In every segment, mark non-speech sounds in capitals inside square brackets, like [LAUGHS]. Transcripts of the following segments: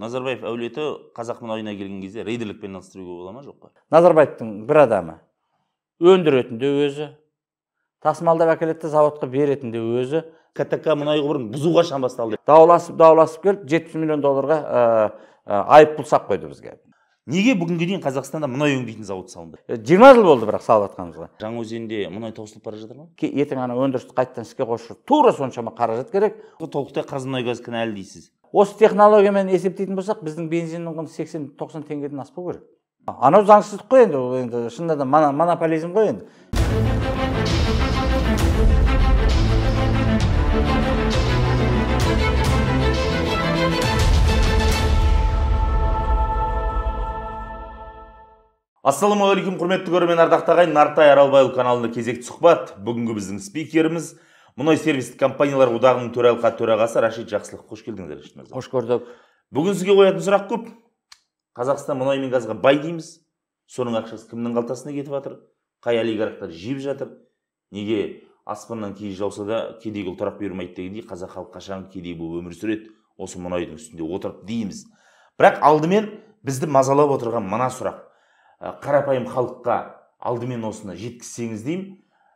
назарбаев әулеті қазақ мұнайына келген кезде рейдерлікпен айналыстыруға бола ма жоқ па назарбаевтың бір адамы өндіретін де өзі тасымалдап әкеледі де заводқа беретін де өзі ктк мұнай құбырын бұзуға шам басталды дауласып дауласып келіп жетпіс миллион долларға ә, э, э, айыппұл салып қойды бізге неге бүгінге дейін қазақстанда мұнай өңдейтін зауыт салынды э, жиырма жыл болды бірақ салып жатқанымызға жаңаөзенде мұнай таусылып бара жатыр ма ертең ана өндірісті қайтадан іске қосу тура соншама қаражат керек толықтай қазмұнайгаз кінәлі дейсіз осы технологиямен есептейтін болсақ біздің бензиннің құны сексен тоқсан теңгеден аспау керек анау заңсыздық қой енді ол енді шынында да монополизм ғой енді ассалаумағалейкум құрметті көрермен ардақты ағайын нартай аралбайұлы каналында кезекті сұхбат бүгінгі біздің спикеріміз мұнай сервистік компаниялар одағының төралқа төрағасы рашид жақсылықов қош келдіңіздер мырза қош көрдік бүгін сізге қоятын сұрақ көп қазақстан мұнай мен газға бай дейміз соның ақшасы кімнің қалтасына кетіп жатыр қай олигархтар жеп жатыр неге аспаннан киіз жауса да кедейге ұлтарақ бұйырмайды дегендей қазақ халқы қашан кедей болып өмір сүреді осы мұнайдың үстінде отырып дейміз бірақ алдымен бізді мазалап отырған мына сұрақ ә, қарапайым халыққа алдымен осыны жеткізсеңіз деймін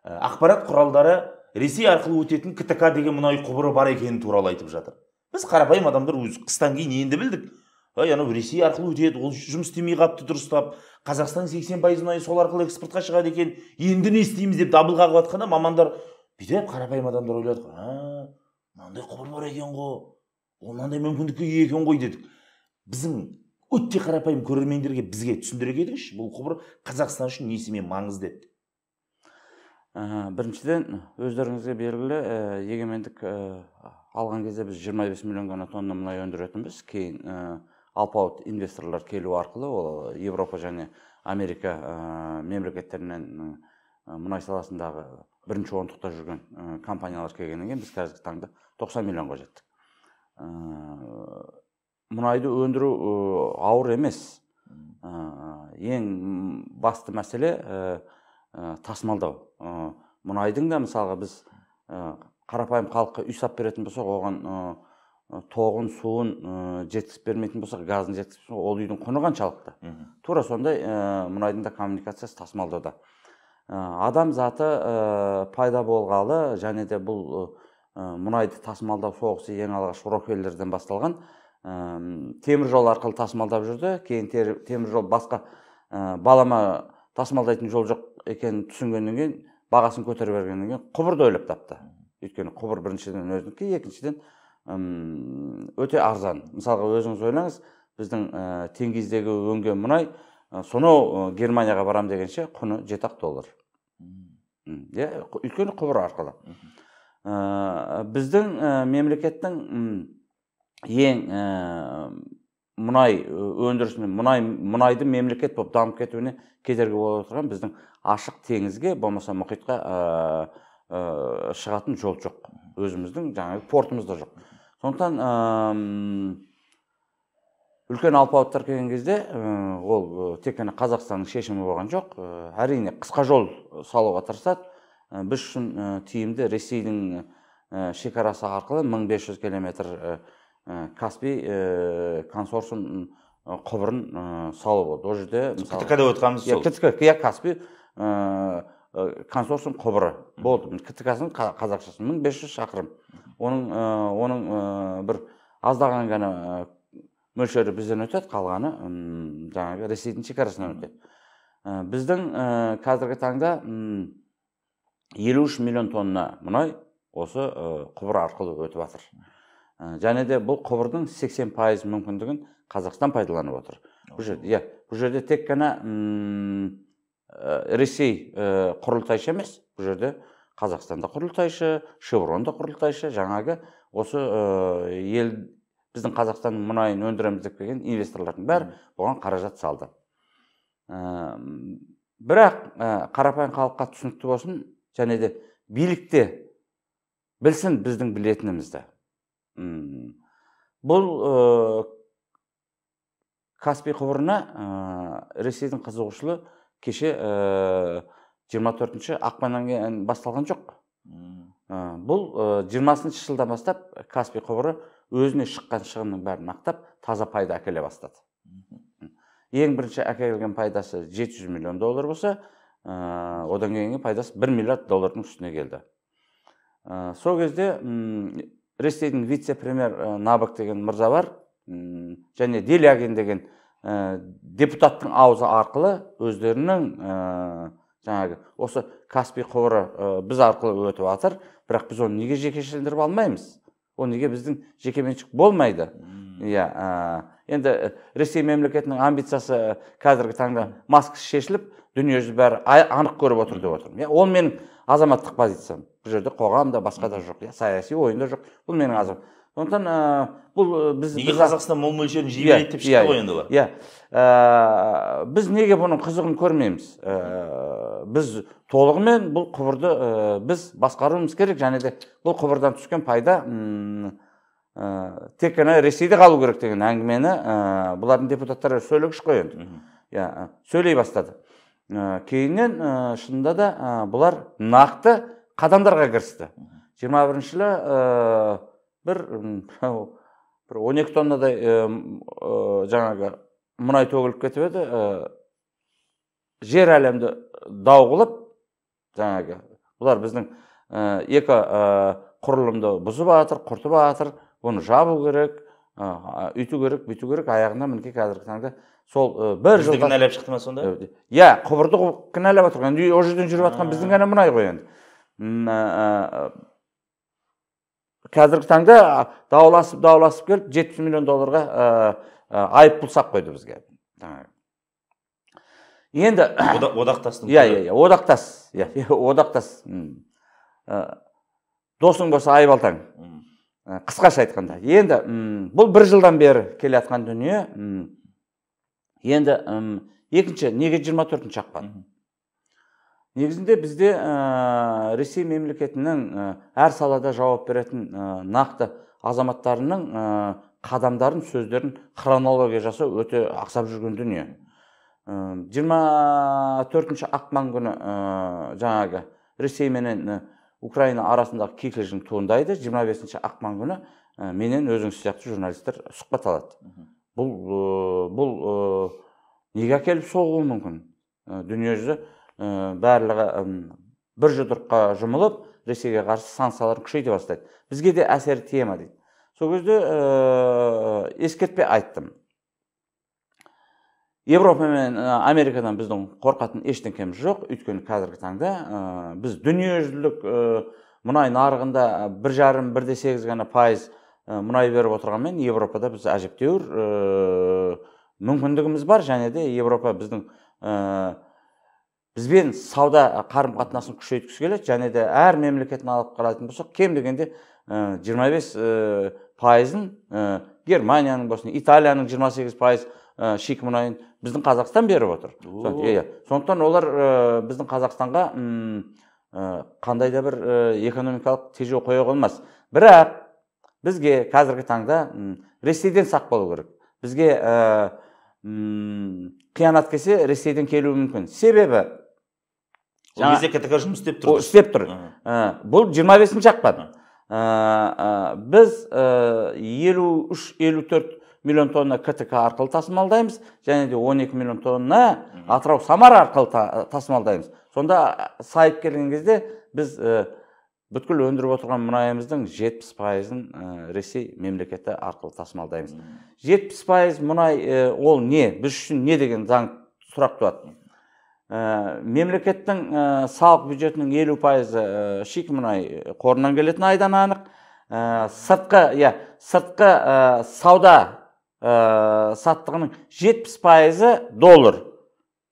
ә, ақпарат құралдары ресей арқылы өтетін ктк деген мұнай құбыры бар екені туралы айтып жатыр біз қарапайым адамдар өз қыстан кейін енді білдік ой анау ресей арқылы өтеді ол жұмыс істемей қалыпты дұрыстап қазақстан сексен пайыз мұнайы сол арқылы экспортқа шығады екен енді не істейміз деп дабыл қағып жатқанда мамандар бүйтіп қарапайым адамдар ойлады а мынандай құбыр бар екен ғой ол мынандай мүмкіндікке ие екен ғой дедік біздің өте қарапайым көрермендерге бізге түсіндіре кетіңізші бұл құбыр қазақстан үшін несімен маңызды еді ә, біріншіден өздеріңізге белгілі ә, егемендік алған кезде біз 25 миллион ғана тонна мұнай өндіретінбіз кейін ә, алпауыт инвесторлар келу арқылы ол европа және америка ә, мемлекеттерінен мұнай саласындағы бірінші ондықта жүрген ә, компаниялар келгеннен кейін біз қазіргі таңда 90 миллионға жеттік ә, мұнайды өндіру ауыр емес ә, ең басты мәселе ә, тасымалдау э, мұнайдың да мысалға біз э, қарапайым халыққа үй сап беретін болсақ оған ә, тоғын суын ә, жеткізіп бермейтін болсақ газын жеткізіп ол үйдің құны қаншалықты тура сондай ә, мұнайдың да коммуникациясы тасымалдауда ә, адам заты пайда болғалы және де бұл ә, мұнайды тасымалдау соғысы ең алғаш рокфеллерден басталған ә, темір жол арқылы тасымалдап жүрді кейін темір жол басқа ә, балама тасымалдайтын жол жоқ екенін түсінгеннен кейін бағасын көтере бергеннен кейін құбырды ойлап тапты өйткені құбыр біріншіден өзінікі екіншіден өте арзан мысалға өзіңіз ойлаңыз біздің ә, өңген мұнай ә, сонау германияға барам дегенше құны жеті ақ доллар иә өйткені құбыр арқылы біздің мемлекеттің ең мұнай өндірісіне мұнай мұнайды мемлекет болып дамып кетуіне кедергі болып отырған біздің ашық теңізге болмаса мұхитқа ә, шығатын жол жоқ өзіміздің жаңағы портымыз да жоқ сондықтан ә, үлкен алпауыттар келген кезде ол тек қана қазақстанның шешімі болған жоқ әрине қысқа жол салуға тырысады біз үшін тиімді ресейдің шекарасы арқылы 1500 км Э, каспий э, консорциум э, құбырын салу болды ол жерде ктк деп отырғанымыз сол ктк иә каспий консорциум құбыры болды ктк ның қазақшасы мың бес жүз шақырым оның оның бір аздаған ғана мөлшері бізден өтеді қалғаны жаңағы ресейдің шекарасынан өтеді біздің қазіргі таңда елу үш миллион тонна мұнай осы құбыр арқылы өтіп жатыр Э, және де бұл құбырдың 80 пайыз мүмкіндігін қазақстан пайдаланып отыр бұл жерде иә бұл жерде тек қана э, ресей э, құрылтайшы емес бұл жерде қазақстанда құрылтайшы шевронда құрылтайшы жаңағы осы ел біздің қазақстанның мұнайын өндіреміз деп келген инвесторлардың бәрі бұған қаражат салды бірақ қарапайым халыққа түсінікті болсын және де билік білсін біздің білетінімізді бұл э, каспий құбырына э, ресейдің қызығушылығы кеше 24-ші э, ақпаннан басталған жоқ бұл жиырмасыншы ә, жылдан бастап каспий құбыры өзіне шыққан шығынның бәрін ақтап таза пайда әкеле бастады ең бірінші әкелген пайдасы 700 миллион доллар болса одан кейінгі пайдасы 1 миллиард доллардың үстіне келді ә, сол кезде ресейдің вице премьер э, набок деген мырза бар және делягин деген э, депутаттың аузы арқылы өздерінің ә, жаңағы осы каспий қоры біз арқылы өтіп жатыр бірақ біз оны неге жекешелендіріп алмаймыз ол неге біздің жекеменшік болмайды иә енді ресей мемлекетінің амбициясы қазіргі таңда маск шешіліп дүниежүзі бәрі анық көріп отыр деп отырмын иә ол менің азаматтық позициям бұл жерде қоғам да басқа да жоқ иә саяси ойын да жоқ бұл менің азам сондықтан ә, бұл э, біз неге қазақстан мол мөлшерін береді иә, деп шықты иә, ғой енді иә э, біз неге бұның қызығын көрмейміз ә, біз толығымен бұл құбырды ә, біз басқаруымыз керек және де бұл құбырдан түскен пайда ұм, ә, тек қана ресейде қалу керек деген әңгімені ә, бұлардың депутаттары сөйлегіш қой енді иә сөйлей бастады Э, кейіннен э, шынында да э, бұлар нақты қадамдарға кірісті жиырма бірінші жылы бір бір он екі тоннадай жаңағы мұнай төгіліп кетіп еді жер әлемді дау қылып жаңағы бұлар біздің екі құрылымды бұзып жатыр құртып жатыр бұны жабу керек үйту керек бүйту керек аяғында мінекей қазіргі таңда сол бір жыл кінәлап шықты ма сонда иә құбырды кінәлап жатыр енді ол жерден жүріп жатқан біздің ғана мұнай ғой енді қазіргі таңда дауласып дауласып келіп жетпіс миллион долларға айыппұл салып қойды бізге енді одақтастың иә иә иә одақтас иә [LAUGHS] одақтас досың болса айбалтаң қысқаша айтқанда енді бұл бір жылдан бері келе жатқан дүние енді екінші неге 24 төртінші ақпан негізінде бізде ә, ресей мемлекетінің әр салада жауап беретін нақты азаматтарының ә, қадамдарын сөздерін хронология жасау өте ақсап жүрген дүние жиырма төртінші ақпан күні ә, жаңағы ресей менен украина арасындағы кикілжің туындайды 25 бесінші ақпан күні менен өзіңіз сияқты журналистер сұхбат алады бұл бұл неге әкеліп соғуы мүмкін дүниежүзі барлығы бір жұдырыққа жұмылып ресейге қарсы санкцияларын күшейте бастайды бізге де әсері тие ма дейді сол кезде ескертпе айттым европа мен америкадан біздің қорқатын ештеңкеміз жоқ өйткені қазіргі таңда ә, біз дүниежүзілік ә, мұнай нарығында бір жарым бірде сегіз ғана пайыз Э, мұнай беріп отырғанмен европада біз әжептәуір э, мүмкіндігіміз бар және де европа біздің ә, бізбен сауда қарым қатынасын күшейткісі келеді және де әр мемлекетін алып қарайтын болсақ кем дегенде ә, 25 ә, пайызын ә, германияның болсын италияның 28 сегіз пайыз ә, мұнайын біздің қазақстан беріп отыр иә, иә сондықтан олар біздің қазақстанға ә, қандай да бір экономикалық тежеу қоя қоймас бірақ бізге қазіргі таңда ресейден сақ болу керек бізге э, қиянат келсе ресейден келуі мүмкін себебі ол ктк жұмыс істеп тұр істеп тұр э, бұл 25 бесінші ақпан э, біз елу үш елу төрт миллион тонна ктк арқылы тасымалдаймыз және де 12 миллион тонна атырау самара арқылы тасымалдаймыз сонда сайып келген кезде біз бүткіл өндіріп отырған мұнайымыздың жетпіс пайызын э, ресей мемлекеті арқылы тасымалдаймыз жетпіс пайыз мұнай э, ол не біз үшін не деген заң сұрақ туады ә, мемлекеттің ә, салық бюджетінің елу пайызы ә, мұнай қорынан келетіні айдан анық ә, сыртқы иә сыртқы ә, сауда ә, саттығының жетпіс пайызы доллар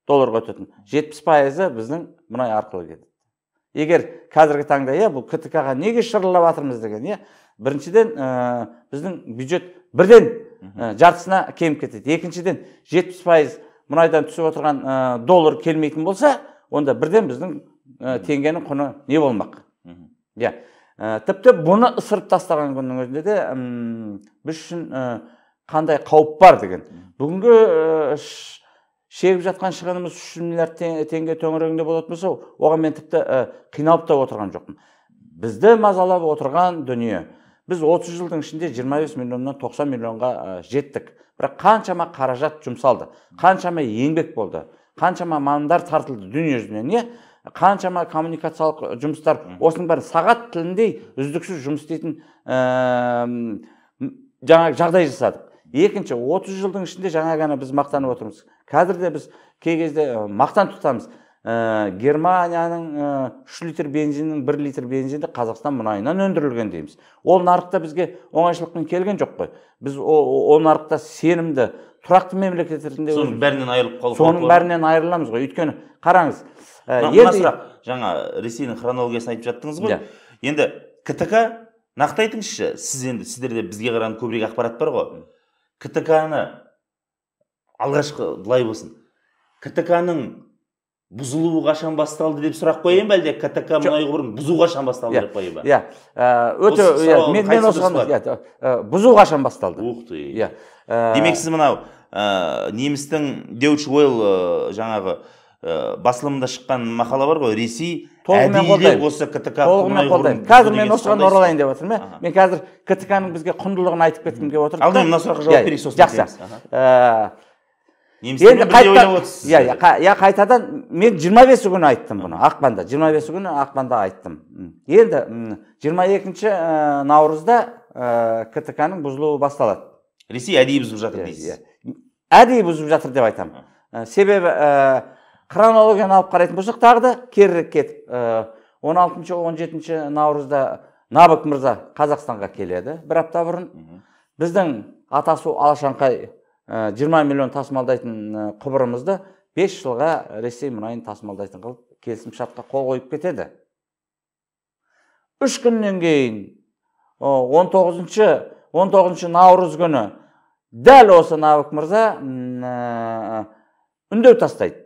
долларға өтетін жетпіс пайызы біздің мұнай арқылы келді егер қазіргі таңда иә бұл ктк ға неге шырылдап жатырмыз деген иә біріншіден ә, біздің бюджет бірден ә, жартысына кеміп кетеді екіншіден жетпіс пайыз мұнайдан түсіп отырған ә, доллар келмейтін болса онда бірден біздің ә, теңгенің құны не болмақ иә тіпті бұны ысырып тастаған күннің өзінде де біз үшін қандай қауіп бар деген бүгінгі шегіп жатқан шығынымыз үш миллиард теңге төңірегінде болатын болса оған мен тіпті қиналып та отырған жоқпын бізді мазалап отырған дүние біз 30 жылдың ішінде 25 миллионнан 90 миллионға жеттік бірақ қаншама қаражат жұмсалды қаншама еңбек болды қаншама мамандар тартылды дүние жүзіне не қаншама коммуникациялық жұмыстар осының бәрі сағат тіліндей үздіксіз жұмыс істейтін ә, жаңа жағдай жасадық екінші 30 жылдың ішінде жаңа ғана біз мақтанып отырмыз қазір де біз кей кезде мақтан тұтамыз ә, германияның үш ә, литр бензинінің бір литр бензині қазақстан мұнайынан өндірілген дейміз ол нарықта бізге оңайшылықпен келген жоқ қой біз ол, нарықта сенімді тұрақты мемлекет ретінде соның бәрінен айырылып қалу соның бәрінен айырыламыз ғой өйткені қараңыз ә, сұрақ жаңа ресейдің хронологиясын айтып жаттыңыз ғой енді ктк нақты айтыңызшы сіз енді сіздерде бізге қарағанда көбірек ақпарат бар ғой ктк ны алғашқы былай болсын ктк ның бұзылуы қашан басталды деп сұрақ қояйын ба әлде ктк мұнай құбырын бұзу қашан басталды иә, деп қояйын ба иә ә, өте иә, мен мен осыған иә, ә, бұзу қашан басталды ух ты иә ә, демек сіз мынау немістің деуч ойл жаңағы басылымда шыққан мақала бар ғой ресей толығымен қолдаймын осы ктк толығымен қолдаймын қазір мен осыған оралайын деп отырмын иә мен қазір ктк ның бізге құндылығын айтып кеткім келіп отыр алдымен мына сұраққа жауап берейік сосын жақсы енді қайтадан иә иә қайтадан мен жиырма бесі күні айттым бұны ақпанда жиырма бесі күні ақпанда айттым енді жиырма екінші наурызда ә, ктк ның бұзылуы басталады ресей әдейі бұзып жатыр дейсіз әдейі бұзып жатыр деп айтамын себебі хронологияны алып қарайтын болсақ тағы да керірек кетіп он алтыншы он жетінші наурызда набок мырза қазақстанға келеді бір апта бұрын біздің атасу алашаңқай 20 миллион тасымалдайтын э, құбырымызды 5 жылға ресей мұнайын тасымалдайтын қылып келісімшартқа қол қойып кетеді үш күннен кейін 19 тоғызыншы он тоғызыншы наурыз күні дәл осы навык мырза э, үндеу тастайды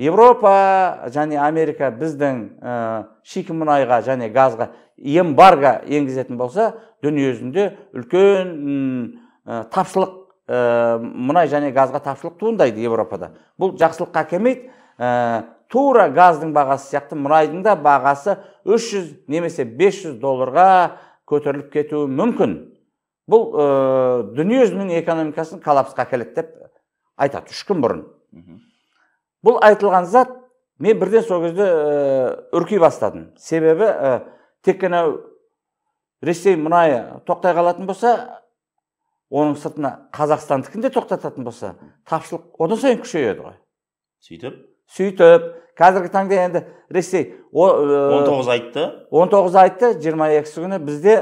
европа және америка біздің ә, шикі мұнайға және газға эмбарго енгізетін болса дүниежүзінде үлкен ә, тапшылық ә, э, мұнай және газға тапшылық туындайды Европада. бұл жақсылыққа әкелмейді ә, э, тура газдың бағасы сияқты мұнайдың да бағасы 300 немесе 500 долларға көтеріліп кетуі мүмкін бұл ә, э, дүниежүзінің экономикасын коллапсқа әкеледі деп айтады үш күн бұрын бұл айтылған зат мен бірден сол кезде үрки бастадым себебі ә, тек қана ресей мұнайы тоқтай қалатын болса оның сыртына қазақстандікін де тоқтататын болса тапшылық одан сайын күшейеді ғой сөйтіп сөйтіп қазіргі таңда енді ресей э, он тоғыз айтты он тоғыз айтты жиырма екісі күні бізде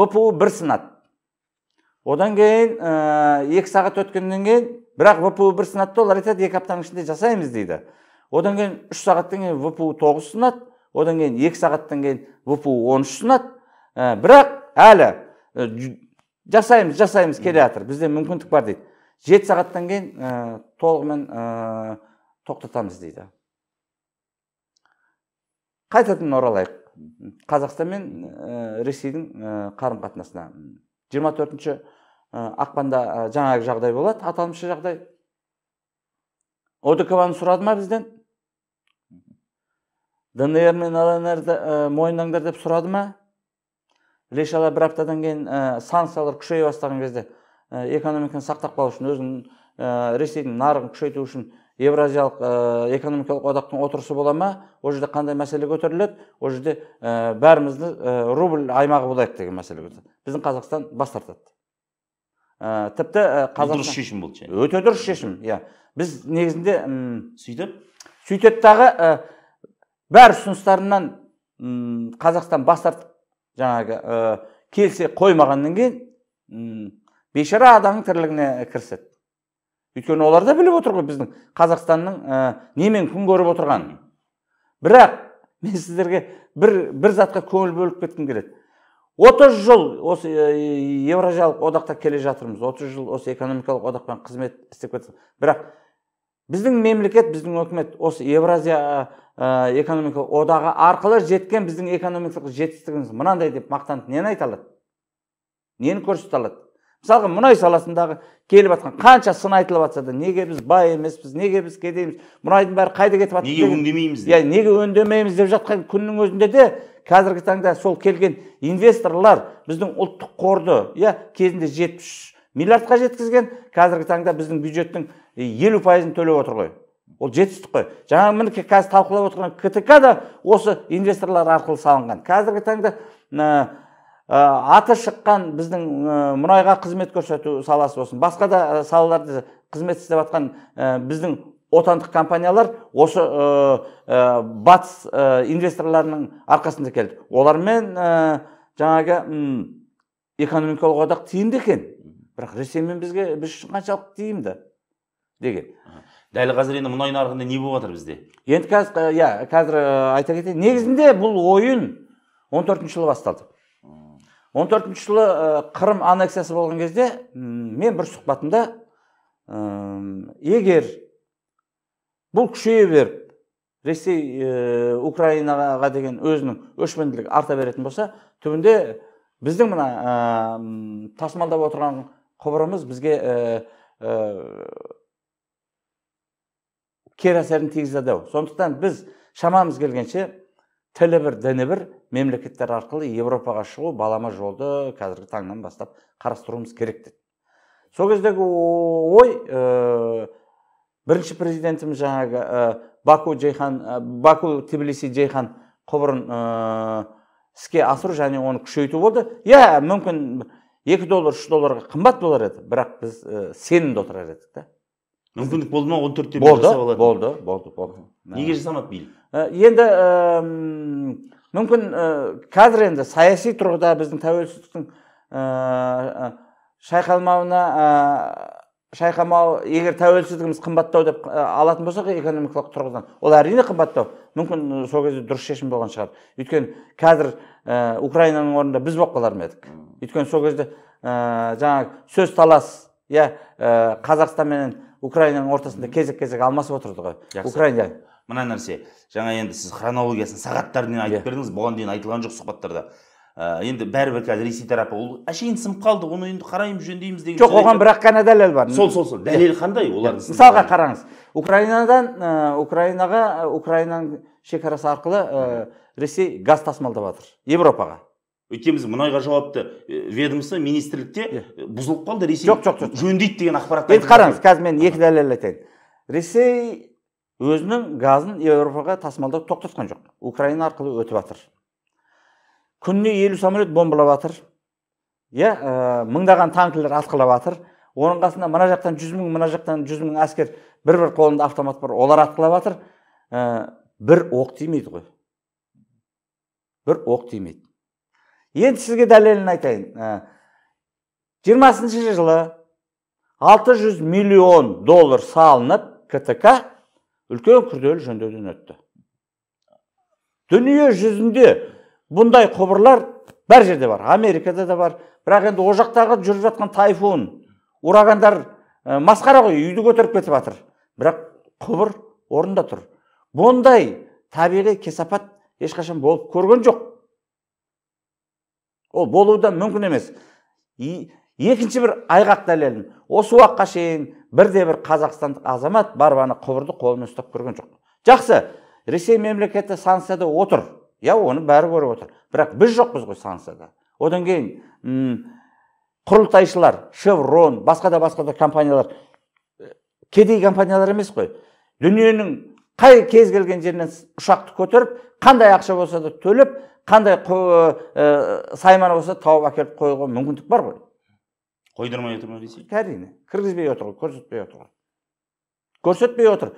впу бір сынады одан кейін ә, екі сағат өткеннен кейін бірақ впу бір да олар айтады екі аптаның ішінде жасаймыз дейді одан кейін үш сағаттан кейін впу тоғыз сынады одан кейін екі сағаттан кейін впу он үш сынады ә, бірақ әлі жасаймыз жасаймыз келе жатыр бізде мүмкіндік бар дейді жеті сағаттан кейін ә, толығымен ә, тоқтатамыз дейді қайтадан оралайық қазақстан мен ә, ресейдің қарым қатынасына 24 төртінші ақпанда жаңағы жағдай болады аталмыш жағдай одкваны сұрады ма бізден днр мен лнрді мойындаңдар деп сұрады ма іле бір аптадан кейін ә, санкциялар күшейе бастаған кезде ә, экономиканы сақтап қалу үшін өзінің ә, э, ресейдің нарығын күшейту үшін евразиялық ә, экономикалық одақтың отырысы бола ма ол жерде қандай мәселе көтеріледі ол жерде ә, бәрімізді ә, рубль аймағы болайық деген мәселе біздің қазақстан бас тартады ә, тіпті қазақстан дұрыс шешім болды өте дұрыс шешім иә біз негізінде сөйтіп сөйтеді дағы ә, бәрі ұсыныстарынан қазақстан бас тартып жаңағы ә, келсе қоймағаннан кейін бейшара адамның тірлігіне кіріседі өйткені олар да біліп отыр ғой біздің қазақстанның немен күн көріп отырғанын бірақ мен сіздерге бір бір затқа көңіл бөліп кеткім келеді отыз жыл осы еуразиялық одақта келе жатырмыз отыз жыл осы экономикалық одақпен қызмет істеп кетсін бірақ біздің мемлекет біздің үкімет осы евразия ә, экономика одағы арқылы жеткен біздің экономикалық жетістігіміз мынандай деп мақтанып нені айта алады нені көрсете алады мысалға мұнай саласындағы келіп жатқан қанша сын айтылып жатса да неге біз бай емеспіз неге біз кедейміз мұнайдың бәрі қайда кетіп жатыр неге өңдемейміз иә неге өңдемейміз деп жатқан күннің өзінде де қазіргі таңда сол келген инвесторлар біздің ұлттық қорды иә кезінде жетпіс миллиардқа жеткізген қазіргі таңда біздің бюджеттің елу пайызын төлеп отыр ғой ол жетістік қой жаңағы мінекей қазір талқылап отырған ктк да осы инвесторлар арқылы салынған қазіргі таңда аты шыққан біздің мұнайға қызмет көрсету саласы болсын басқа да салаларда қызмет істеп жатқан біздің отандық компаниялар осы ә, ә, батыс инвесторларының арқасында келді олармен жаңағы экономикалық одақ тиімді екен бірақ ресеймен бізге біз үшін қаншалықты тиімді деген дәл қазір енді мұнай нарығында не болып жатыр бізде енді қазір э, иә қазір э, айта кетейін негізінде бұл ойын 14 төртінші жылы басталды 14 төртінші жылы э, қырым аннексиясы болған кезде мен бір сұхбатымда егер бұл күшейе беріп ресей украинаға деген өзінің өшпенділігі арта беретін болса түбінде біздің мына ә, тасымалдап отырған құбырымыз бізге кері әсерін тигізеді ау сондықтан біз шамамыз келгенше тілі бір діні бір мемлекеттер арқылы европаға шығу балама жолды қазіргі таңнан бастап қарастыруымыз керек деді сол кездегі ой бірінші президентіміз жаңағы баку джейхан баку тбилиси джейхан құбырын іске асыру және оны күшейту болды иә мүмкін екі доллар үш долларға қымбат болар еді бірақ біз ә, сенімді отырар едік та мүмкіндік болды ма он төртте болды болды болды болды неге жасамады билік енді ә, мүмкін ә, қазір енді саяси тұрғыда біздің тәуелсіздіктің ә, шайқалмауына ә, шайқамау егер тәуелсіздігіміз қымбаттау деп алатын болсақ экономикалық тұрғыдан ол әрине қымбаттау мүмкін сол кезде дұрыс шешім болған шығар өйткені қазір ә, украинаның орнында біз болып қалар ма едік өйткені сол кезде ә, жаңағы сөз талас иә ә, қазақстан менен украинаның ортасында кезек кезек алмасып отырды ғой украина мына нәрсе жаңа енді сіз хронологиясын сағаттармен айтып иә. бердіңіз бұған дейін айтылған жоқ сұхбаттарда ә, енді бәрібір қазір ресей тарапы ол әшейін сынып қалды оны енді қараймыз жөндейміз деген жоқ оған ақ қана дәлел бар сол сол сол дәлел қандай олар мысалға қараңыз украинадан ә, украинаға украинаның шекарасы арқылы ә, ресей газ тасымалдап жатыр европаға біз мұнайға жауапты ведомство министрлікте бұзылып қалды ресей жоқ жоқ жоқ жөндейді деген ақпарат енді қараңыз қазір мен екі дәлел айтайын ресей өзінің газын еуропаға тасымалдауды тоқтатқан жоқ украина арқылы өтіп жатыр күніне елу самолет бомбалап жатыр иә мыңдаған танкілер атқылап жатыр оның қасында мына жақтан жүз мың мына жақтан жүз мың әскер бір бір қолында автомат бар олар атқылап жатыр бір оқ тимейді ғой бір оқ тимейді енді сізге дәлелін айтайын ә, жиырмасыншы жылы 600 миллион доллар салынып ктк үлкен күрделі жөндеуден өтті дүние жүзінде бұндай құбырлар бәр жерде бар америкада да бар бірақ енді ол жақтағы жүріп жатқан тайфун урагандар ә, масқара ғой үйді көтеріп кетіп жатыр бірақ құбыр орнында тұр бұндай табиғи кесапат ешқашан болып көрген жоқ ол болуы мүмкін емес екінші бір айғақ дәлелім осы уақытқа шейін бірде бір қазақстандық азамат барбаны ана құбырды қолымен ұстап көрген жоқ жақсы ресей мемлекеті санкцияда отыр иә оны бәрі көріп отыр бірақ біз жоқпыз ғой санкцияда одан кейін құрылтайшылар шеврон басқа да басқа да компаниялар э, кедей компаниялар емес қой дүниенің қай кез келген жерінен ұшақты көтеріп қандай ақша болса да төлеп қандай ә, сайман болса тауып әкеліп қоюға мүмкіндік бар ғой қойдырмай отыр ма ресей әрине кіргізбей отыр ғой көрсетпей отыр ғой көрсетпей отыр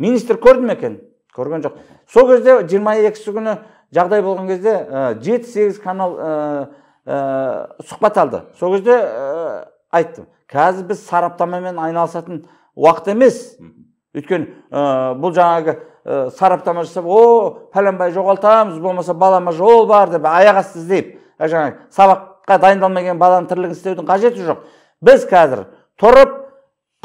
министр көрді ме екен көрген жоқ сол кезде 22 күні жағдай болған кезде жеті сегіз канал ә, сұхбат алды сол кезде ә, айттым қазір біз сараптамамен айналысатын уақыт емес өйткені бұл жаңағы ә, э, сараптама жасап о пәленбай жоғалтамыз болмаса балама жол бар деп аяқ асты іздеп жаңағы сабаққа келген баланың тірлігін істеудің қажеті жоқ біз қазір тұрып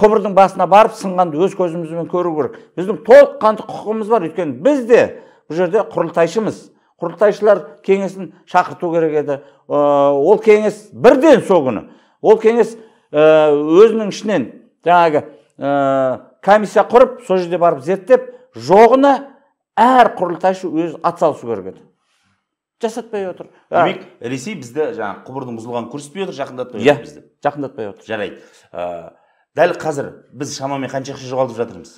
құбырдың басына барып сынғанды өз көзімізбен көру керек біздің толыққанды құқығымыз бар өйткені біз де бұл жерде құрылтайшымыз құрылтайшылар кеңесін шақырту керек еді э, ол кеңес бірден сол күні ол кеңес э, өзінің ішінен жаңағы комиссия құрып сол жерде барып зерттеп жоғына әр құрылтайшы өз атсалысу керек еді жасатпай отыр демек ресей бізді жаңағы құбырдың бұзылғанын көрсетпей отыр жақындатпай иә, отыр бізді жақындатпай отыр жарайды ә, дәл қазір біз шамамен қанша ақша жоғалтып жатырмыз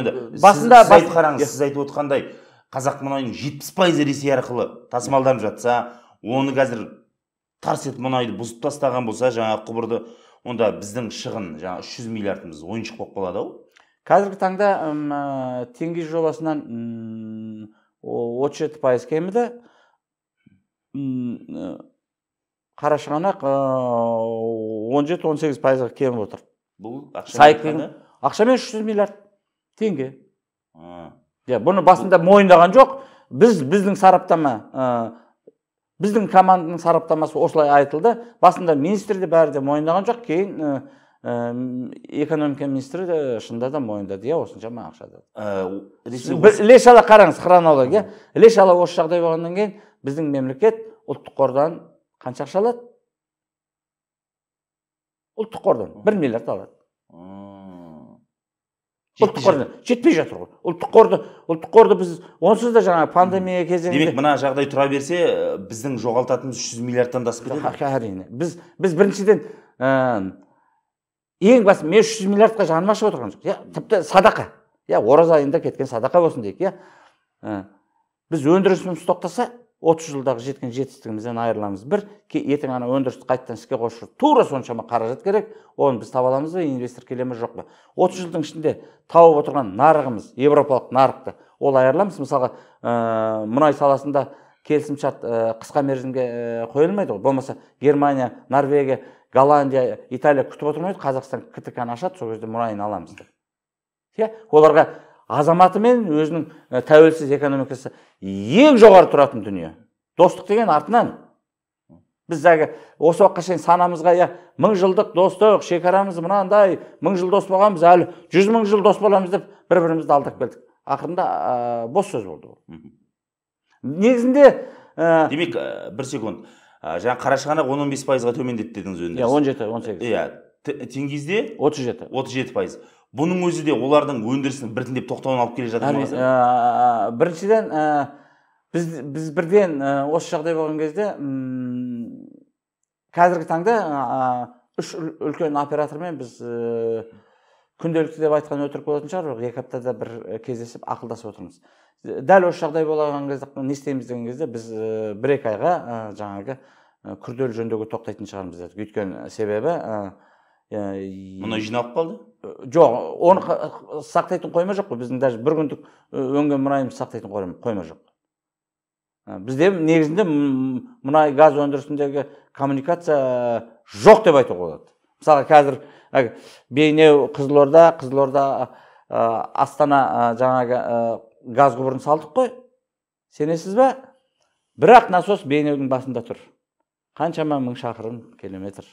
енді басында сіз, айтып қараңыз сіз айтып отырғандай қазақ мұнайының жетпіс пайызы ресей арқылы тасымалданып жатса оны қазір тарс етіп мұнайды бұзып тастаған болса жаңағы құбырды онда біздің шығын жаңағы үш жүз миллиардымыз ойыншық болып қалады ау қазіргі таңда теңге жобасынан отыз жеті пайыз кеміді қарашығанақ он жеті он сегіз пайызға кеміп отыр бұл ақшамен ақшамен үш жүз миллиард теңге иә бұны басында мойындаған жоқ біз біздің сараптама біздің команданың сараптамасы осылай айтылды басында министр де бәрі де мойындаған жоқ кейін экономика министрі де шынында да мойындады иә осыншама ақша деп іле шала қараңыз хронология іле шала осы жағдай болғаннан кейін біздің мемлекет ұлттық қордан қанша ақша алады ұлттық қордан бір миллиард алады ұлттық қордан жетпей жатыр ғой ұлттық қорды ұлттық қорды біз онсыз да жаңағы пандемия кезеңінде демек мына жағдай тұра берсе біздің жоғалтатынымыз жүз миллиардтан да асып кетеді әрине біз біз біріншіден ең басты мен үш жүз миллиардқа жаным ашып отырған жоқ иә тіпті садақа иә ораза айында кеткен садақа болсын дейік иә біз өндірісіміз тоқтаса отыз жылдағы жеткен жетістігімізден айырыламыз бір ертең ана өндірісті қайтадан іске қосу тура соншама қаражат керек оны біз таба аламыз ба инвестор келе ме жоқ па отыз жылдың ішінде тауып отырған нарығымыз европалық нарықты ол айырыламыз мысалға ә, мұнай саласында келісімшарт ә, қысқа мерзімге ә, қойылмайды ғой болмаса германия норвегия голландия италия күтіп отырмайды қазақстан ктк ны ашады сол кезде мұнайын аламыз деп иә оларға азаматы мен өзінің тәуелсіз экономикасы ең жоғары тұратын дүние достық деген артынан біз әлгі осы уақытқа шейін санамызға иә мың жылдық достық шекарамыз мынандай мың жыл дос болғанбыз әлі жүз мың жыл дос боламыз деп бір бірімізді алдап келдік ақырында ә, бос сөз болды ол негізінде ә... демек ә, бір секунд жаңағы қарашығанақ он он бес пайызға төмендеді дедіңіз өндіріс иә он жеті он сегіз иә теңгизде отыз жеті отыз жеті пайыз бұның өзі де олардың өндірісінің біртіндеп тоқтауын алып келе жатыр ма ә, біріншіден біз біз бірден осы жағдай болған кезде қазіргі таңда үш үлкен оператормен біз э, күнделікті деп айтқан өтірік болатын шығар бірақ екі аптада бір э, кездесіп ақылдасып отырмыз дәл осы жағдай болған кезде не істейміз деген кезде біз э, бір екі айға э, жаңағы күрделі жөндеуге тоқтайтын шығармыз дедік өйткені себебі мұнай жиналып қалды жоқ оны сақтайтын қойма жоқ қой біздің даже бір күндік өнген мұнайымызды сақтайтын қойма жоқ бізде негізінде мұнай газ өндірісіндегі коммуникация жоқ деп айтуға болады мысалы қазір бейнеу қызылорда қызылорда астана жаңағы газ құбырын салдық қой сенесіз ба бірақ насос бейнеудің басында тұр қаншама мың шақырым километр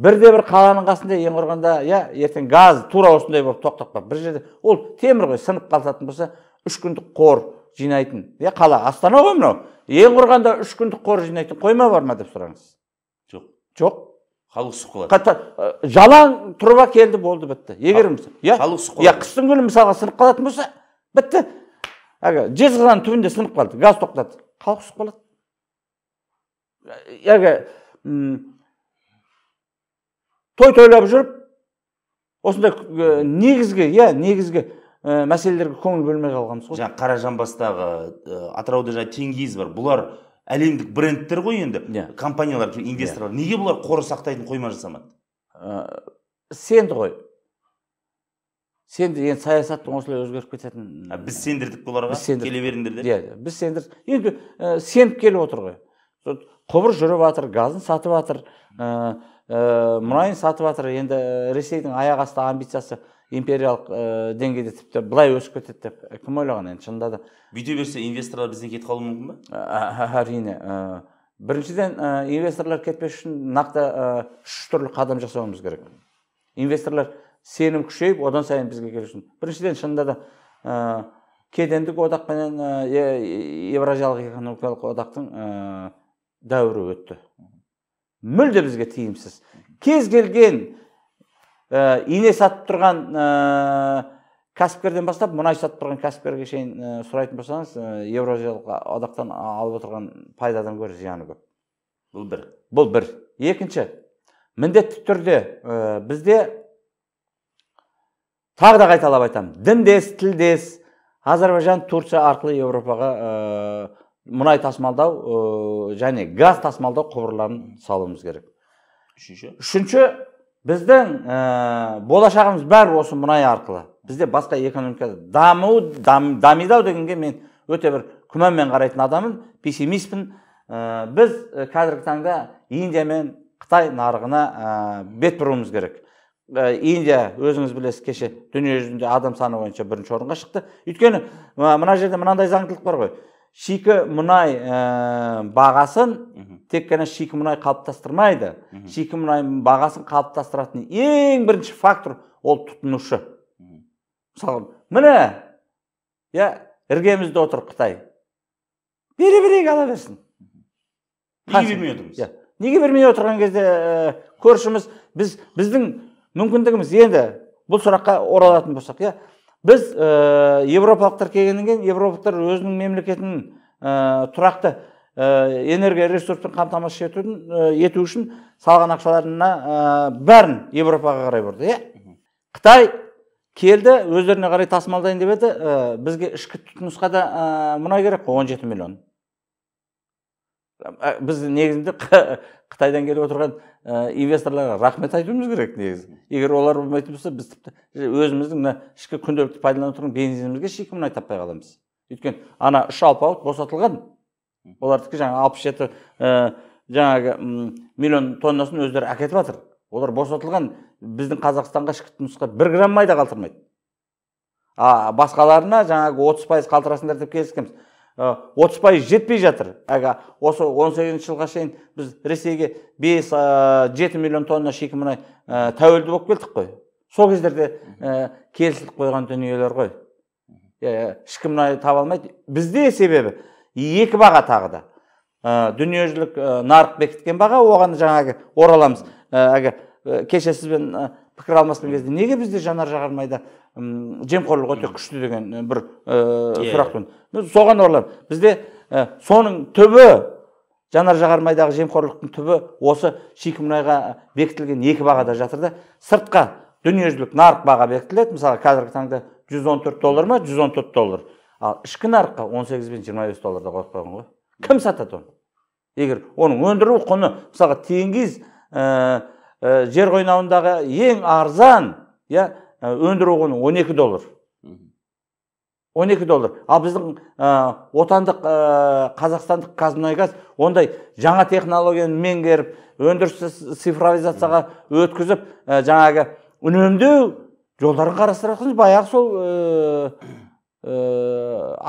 бірде бір қаланың қасында ең құрғанда иә ертең газ тура осындай болып тоқтап қалып бір жерде ол темір ғой сынып қалатын болса үш күндік қор жинайтын иә қала астана ғой мынау ең құрғанда үш күндік қор жинайтын қойма бар ма деп сұраңыз жоқ жоқ халық үсіп қалады жалаң труба келді болды бітті егер иә халық үсіп қалады иә қыстың күні мысалға сынып қалатын болса бітті әлгі жезқазғанның түбінде сынып қалды газ тоқтады халық үсіп қалады әгі той тойлап жүріп осындай негізгі иә негізгі мәселелерге көңіл бөлмей қалғанбыз ғой жаңағы қаражанбастағы ә, атырауда жаңағы теңгиіз бар бұлар әлемдік брендтер ғой енді иә yeah. компаниялар инвесторлар yeah. Иә. неге бұлар қор сақтайтын қойма жасамады ә, сенді ғой сенді енді саясаттың осылай өзгеріп кететін ә, біз сендірдік бұларға сендір... келе беріңдер деп иә yeah, иә. біз сендір енді ә, сеніп келіп отыр ғой құбыр жүріп жатыр газын сатып жатыр ә, ә, мұнайын сатып жатыр енді ә, ресейдің аяқ асты амбициясы империялық ә, деңгейде тіпті былай өсіп кетеді деп э, кім ойлаған енді шынында да бүйте берсе инвесторлар бізден кетіп қалуы мүмкін ба э, әрине біріншіден инвесторлар кетпес үшін нақты үш түрлі қадам жасауымыз керек инвесторлар сенім күшейіп одан сайын бізге келу үшін біріншіден шынында да ә, кедендік одақ пенен евразиялық экономикалық одақтың дәуірі өтті мүлде бізге тиімсіз кез келген Э, ине сатып тұрған э, кәсіпкерден бастап мұнай сатып тұрған кәсіпкерге шейін ә, сұрайтын болсаңыз ә, еуразиялық одақтан алып отырған пайдадан гөрі зияны көп бұл бір бұл бір екінші міндетті түрде ә, бізде тағы да қайталап айтамын діндес тілдес Азербайжан турция арқылы еуропаға мұнай тасымалдау және газ тасымалдау құбырларын салуымыз керек үшінші үшінші біздің ә, болашағымыз бәрі осы мұнай арқылы бізде басқа экономика даму дам, дамиды ау дегенге мен өте бір күмәнмен қарайтын адаммын пессимистпін ә, біз қазіргі таңда индия мен қытай нарығына ә, бет бұруымыз керек ә, индия өзіңіз білесіз кеше дүниежүзінде адам саны бойынша бірінші орынға шықты өйткені мына жерде мынандай заңдылық бар ғой шикі мұнай ә, бағасын тек қана шикі мұнай қалыптастырмайды шикі мұнай бағасын қалыптастыратын ең бірінші фактор ол тұтынушы мысалы міне иә іргемізде отыр қытай бере берейік ала берсін неге бермей отырмыз иә неге бермей отырған кезде ә, көршіміз біз біздің мүмкіндігіміз енді бұл сұраққа оралатын болсақ иә біз ә, европалықтар келгеннен кейін европалықтар өзінің мемлекетін ә, э, тұрақты ә, энергия ресурспен қамтамасыз ету үшін салған ақшаларына бәрін европаға қарай бұрды иә қытай келді өздеріне қарай тасымалдайын деп еді бізге ішкі тұтынысқа да мұнай керек қой миллион біз негізінде [LAUGHS] қытайдан келіп отырған инвесторларға рахмет айтуымыз керек негізі егер олар болмайтын болса біз тіпті өзіміздің мына ішкі күнделікті пайдаланып отырған бензинімізге шикі мұнай таппай қаламыз өйткені ана үш алпауыт босатылған олардікі жаңағы алпыс жеті жаңағы миллион тоннасын өздері әкетіп жатыр олар босатылған біздің қазақстанға ішкі тұтынысқа бір грамм май да қалдырмайды а басқаларына жаңағы отыз пайыз қалдырасыңдар деп келіскенбіз Э, отыз пайыз жетпей жатыр әлгі осы 18 сегізінші жылға шейін біз ресейге бес э, жеті миллион тонна шикі мұнай э, тәуелді болып келдік қой сол кездерде ә, келісіліп қойған дүниелер ғой ішкі мұнай таба алмайды бізде себебі екі баға тағы да ә, дүниежүзілік нарық бекіткен баға оған жаңағы ораламыз әлгі кеше сізбен пікір алмасқан кезде неге бізде жанар жағармайда жемқорлық өте күшті деген бір иә, сұрақ иә. соған оралам бізде соның түбі жанар жағармайдағы жемқорлықтың түбі осы шикі мұнайға бекітілген екі бағада жатыр да сыртқа дүниежүзілік нарық баға бекітіледі мысалы қазіргі таңда 114 доллар ма 114 доллар ал ішкі нарыққа 18 бен 25 долларда қойып қойған ғой кім сатады оны егер оның өндіру құны мысалға теңгиз Э, жер қойнауындағы ең арзан иә э, өндіру құны 12 доллар 12 доллар ал біздің э, отандық қазақстандық қазмұнайгаз ондай жаңа технологияны меңгеріп өндірісті цифровизацияға өткізіп жаңағы үнемдеу жолдарын қарастыра баяғы сол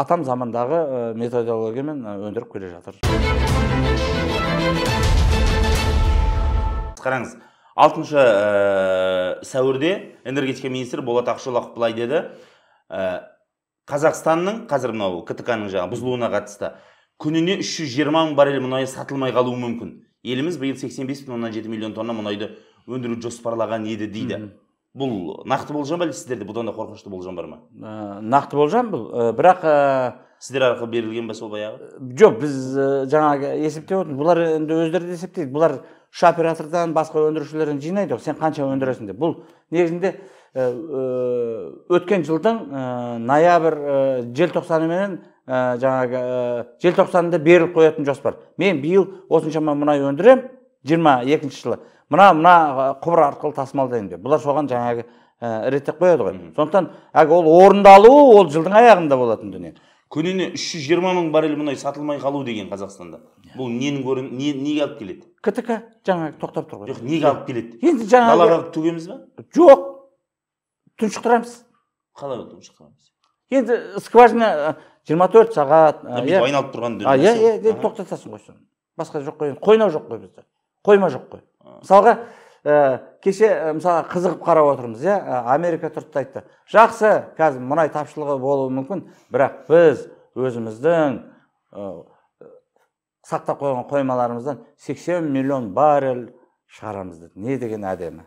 атам замандағы методологиямен өндіріп келе жатыр қараңыз алтыншы ә, сәуірде энергетика министрі болат ақшолақов былай деді ә, қазақстанның қазір мынау ктк ның жаңағы бұзылуына қатысты күніне 320 мың баррель мұнайы сатылмай қалуы мүмкін еліміз биыл 85,7 миллион тонна мұнайды өндіру жоспарлаған еді дейді бұл нақты болжам ба сіздерде бұдан да қорқынышты болжам бар ма ә, нақты болжам бұл ә, бірақ ә, сіздер арқылы берілген ба сол баяғы жоқ біз жаңағы есептеп отырмыз бұлар енді өздері де есептейді бұлар үш оператордан басқа өндірушілерден жинайды ғой сен қанша өндіресің деп бұл негізінде өткен жылдың ноябрь желтоқсаны менен жаңағы желтоқсанында беріліп қоятын жоспар мен биыл осыншама мұнай өндіремін жиырма екінші жылы мына мына құбыр арқылы тасымалдаймын деп бұлар соған жаңағы ә, реттеп қояды ғой сондықтан әлгі ол орындалуы ол жылдың аяғында болатын дүние күніне үш жүз жиырма мың баррель мұнай сатылмай қалу деген қазақстанда иә. бұл ненің көрін, не, неге алып келеді ктк жаңағы тоқтап тұр ғой жоқ неге алып келеді енді жаңағы далаға алып төгеміз ба жоқ тұншықтырамыз қалай тұншықтырамыз енді скважина э, жиырма төрт сағат э, бүйтіп иә. айналып тұрған иә иә тоқтатасың ғой соны басқа жоқ қой енді қойнау жоқ қой бізде қойма жоқ қой мысалға ә, кеше мысалы қызығып қарап отырмыз иә америка тұрды да айтты жақсы қазір мұнай тапшылығы болуы мүмкін бірақ біз өзіміздің сақтап қойған қоймаларымыздан 80 миллион баррель шығарамыз деді не деген әдемі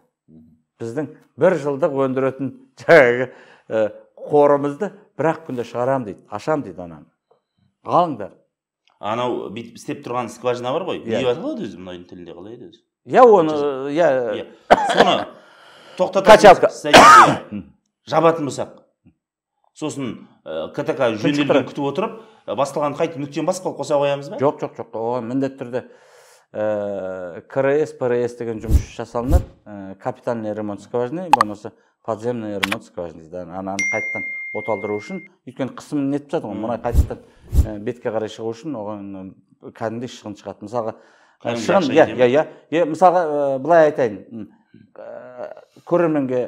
біздің бір жылдық өндіретін жаңағы қорымызды бір ақ күнде шығарамын дейді ашам дейді ананы алыңдар анау бүйтіп істеп тұрған скважина бар ғой не деп аталады өзі мұнайдың тілінде қалай еді өзі иә оны иә. иә соны тоқтататын [COUGHS] жабатын болсақ сосын ктк жөнделгенін күтіп отырып Ә, басталған қайтып нүктен басып қалып қоса қоямыз ба жоқ жоқ жоқ оған міндетті түрде ә, крс прс деген жұмыс жасалынады ә, капитальный ремонт скважины болмаса подземный ремонт скважины дейді ананы қайтадан оталдыру үшін өйткені қысымын нетіп жатыр ғой мұнай қайтадан ә, бетке қарай шығу үшін оған кәдімгідей шығын шығады мысалға ә, шығын иә, иә иә иә мысалға былай айтайын көрерменге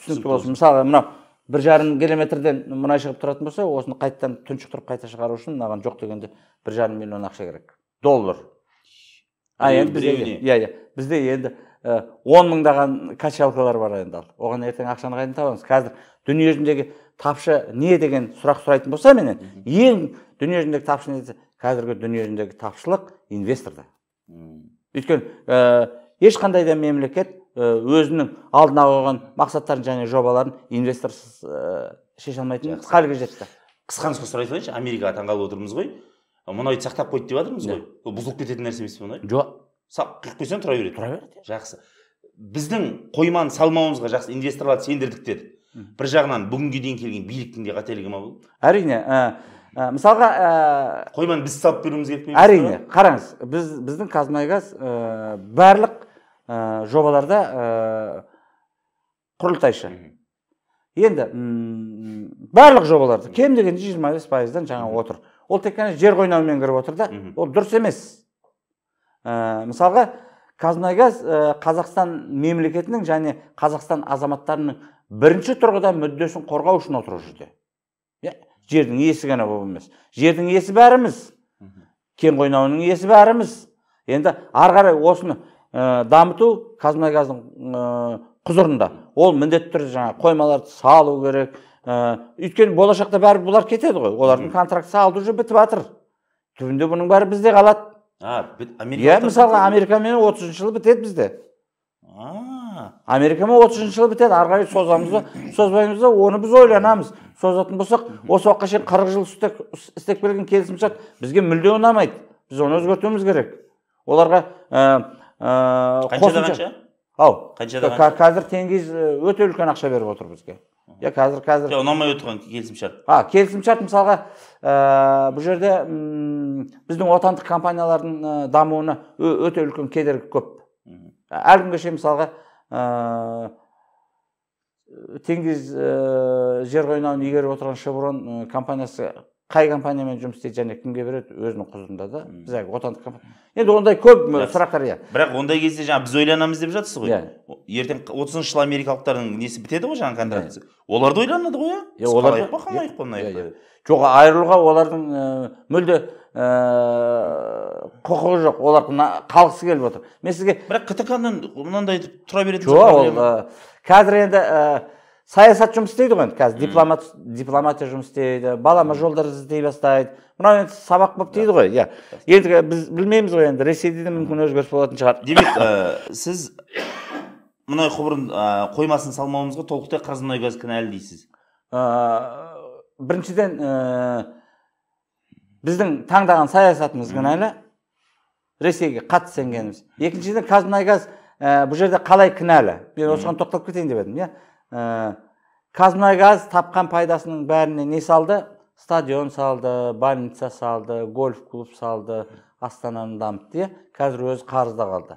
түсінікті болсын мысалға мынау бір жарым километрден мұнай шығып тұратын болса осыны қайтадан тұншықтырып қайта шығару үшін мынаған жоқ дегенде бір жарым миллион ақша керек доллар а енді бізде иә иә бізде енді э, он мыңдаған качалкалар бар енді оған ертең ақшаны қайдан табамыз қазір дүние жүзіндегі тапшы не деген сұрақ сұрайтын болса менен ең дүние жүзіндегі тапшы не десе қазіргі дүние жүзіндегі тапшылық инвесторда өйткені э, ешқандай да мемлекет Э, өзінің алдына қойған мақсаттарын және жобаларын инвесторсыз э, шеше алмайтын халге жетті қысқа нұсқа сұрап айтайыншы америкаға таңғалып отырмыз ғой мұнайды сақтап қойды деп жатырмыз ғой ол бұзылып кететін нәрсе емес пе мұнай жоқ құйып қойсаң тұра береді тұра береді иә. жақсы біздің қойманы салмауымызға жақсы инвесторларды сендірдік деді бір жағынан бүгінге дейін келген биліктің де қателігі ма бұл әрине ә, мысалға ә, қойманы біз салып беруіміз керек пе әрине қараңыз біз біздің қазмұнайгаз ә, барлық ә, жобаларда э, құрылтайшы енді барлық жобаларды кем дегенде жиырма бес пайыздан жаңа отыр ол тек қана жер қойнауымен кіріп отыр да ол дұрыс емес ә, мысалға қазмұнайгаз қазақстан мемлекетінің және қазақстан азаматтарының бірінші тұрғыда мүддесін қорғау үшін отыр ол жерде жердің иесі ғана болып емес жердің иесі бәріміз кен қойнауының иесі бәріміз енді ары қарай осыны ә, дамыту қазмұнайгаздың ә, құзырында ол міндетті түрде жаңағы қоймаларды салу керек ә, өйткені болашақта бәрі бұлар кетеді ғой олардың контракт салды уже бітіп жатыр түбінде бұның бәрі бізде қалады иә мысалға америкамен отызыншы жылы бітеді бізде америкамен отызыншы жылы бітеді ары қарай созамыз ба созбаймыз ба оны біз ойланамыз созатын болсақ осы уақытқа шейін қырық жыл істеп келген келісімшарт бізге мүлде ұнамайды біз оны өзгертуіміз керек оларға қаншада э, қанша ау қаншада қазір теңгиз э, өте үлкен ақша беріп отыр бізге иә қазір қазір ұнамай отырған келісімшарт а келісімшарт мысалға ә, бұл жерде біздің отандық компаниялардың дамуына өте үлкен кедергі көп ә, әлі күнге шейін мысалға ә, теңіз жер қойнауын игеріп отырған шеврон компаниясы қай компаниямен жұмыс істейді және кімге береді өзінің құзырында да біз әлгі отандық компания енді ондай көп сұрақтар иә бірақ ондай кезде жаңа біз ойланамыз деп жатырсыз ғой иә ертең отызыншы жылы америкалықтардың несі бітеді ғой жаңағы контрактісі иә. олар да ойланады ғой иә олар қалайық па мына жоқ айырылуға олардың мүлде құқығы жоқ олар қалғысы келіп отыр мен сізге бірақ ктк ның мынандай тұра беретін жоқ қазір енді саясат жұмыс істейді ғой енді қазір дипломат дипломатия жұмыс істейді балама жолдар іздей бастайды мынау енді сабақ болып дейді ғой иә енді біз білмейміз ғой енді ресейде де мүмкін өзгеріс болатын шығар демек э, сіз мұнай құбырын қоймасын салмауымызға толықтай қазмұнайгаз кінәлі дейсіз біріншіден э, біздің таңдаған саясатымыз кінәлі ресейге қатты сенгеніміз екіншіден қазмұнайгаз э, бұл жерде қалай кінәлі мен осыған тоқталып кетейін деп едім иә ә, қазмұнайгаз тапқан пайдасының бәріне не салды стадион салды больница салды гольф клуб салды астананы дамытты иә қазір өзі қарызда қалды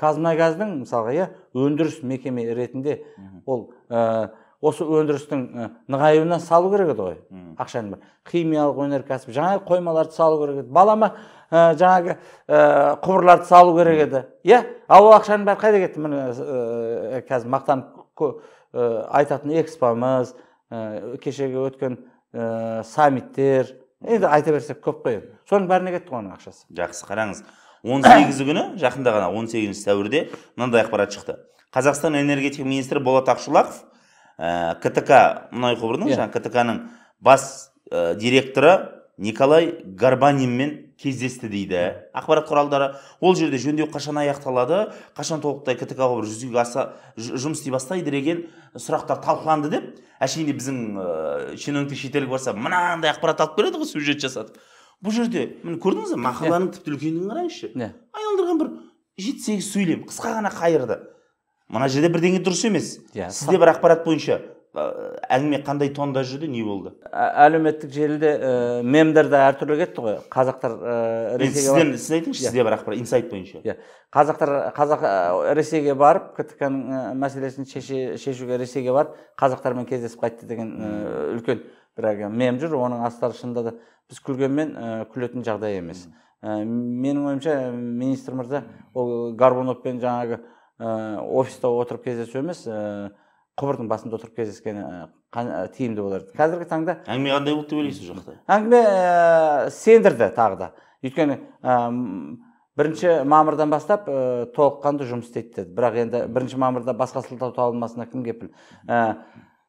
қазмұнайгаздың мысалға иә өндіріс мекеме ретінде ол ә, осы өндірістің нығаюына салу керек еді ғой ақшаны химиялық өнеркәсіп жаңа қоймаларды салу керек еді балама ә, жаңағы ә, құбырларды салу керек еді иә ал ол ақшаның бәрі қайда кетті міне ә, қазір мақтанып Э, айтатын экспомыз э, кешегі өткен ә, саммиттер енді айта берсек көп қой енді соның бәріне кетті ғой оның ақшасы жақсы қараңыз он сегізі күні жақында ғана он сегізінші сәуірде мынандай ақпарат шықты қазақстан энергетика министрі болат ақшолақов ктк мұнай құбырының yeah. Иә. жаңағы ктк ның бас директоры николай горбанинмен кездесті дейді ақпарат құралдары ол жерде жөндеу қашан аяқталады қашан толықтай ктк құбыры жүзеге аса жұмыс істей бастайды деген сұрақтар талқыланды деп әшейінде біздің ә, шенеуніктер шетелге барса мынандай ақпарат алып келеді ғой сюжет жасатып бұл жерде міне көрдіңіз ба мақаланың тіпті үлкендігін қараңызшы иә айналдырған бір жеті сегіз сөйлем қысқа ғана қайырды мына жерде бірдеңе дұрыс емес yeah. Иә, сізде бір ақпарат бойынша әңгіме қандай тонда жүрді не болды ә, әлеуметтік желіде ә, мемдер де әртүрлі кетті ғой қазақтар ә, сіз айтыңызшы иә. сізде бар ақпарат инсайт бойынша иә қазақтар қазақ ә, ресейге барып ктк мәселесін шеше, шешуге ресейге барып қазақтармен кездесіп қайтты деген ә, үлкен бір мем жүр оның астары шынында да біз күлгенмен ә, күлетін жағдай емес ә, менің ойымша министр мырза ол горбуновпен жаңағы ә, офиста отырып кездесу емес құбырдың басында отырып кездескені тиімді болар еді қазіргі таңда әңгіме қандай болды деп ойлайсыз ол жақта әңгіме сендірді тағы да өйткені бірінші мамырдан бастап ә, толыққанды жұмыс істейді деді бірақ енді бірінші мамырда басқа сылтау табылмасына кім кепіл ә,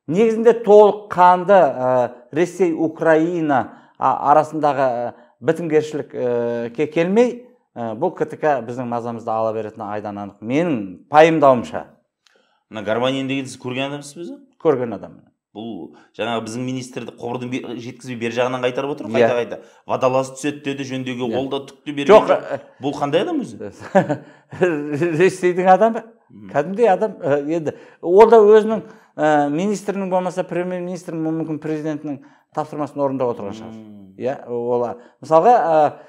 негізінде толыққанды ә, ресей украина арасындағы бітімгершілікке келмей бұл ктк біздің мазамызды ала беретіні айдан анық менің пайымдауымша мына гарманин деген сіз көрген адамсыз өзі көрген адаммын бұл жаңағы біздің министрді құбырдың жеткізбей бер жағынан қайтарып отыр иә. қайта қайта водолаз түседі деді жөндеуге иә. ол да түк те берген жоқ бұл қандай адам өзі [LAUGHS] ресейдің адамы кәдімгідей адам енді ол да өзінің министрінің болмаса премьер министрінің мүмкін президентінің тапсырмасын орындап отырған шығар иә ол мысалға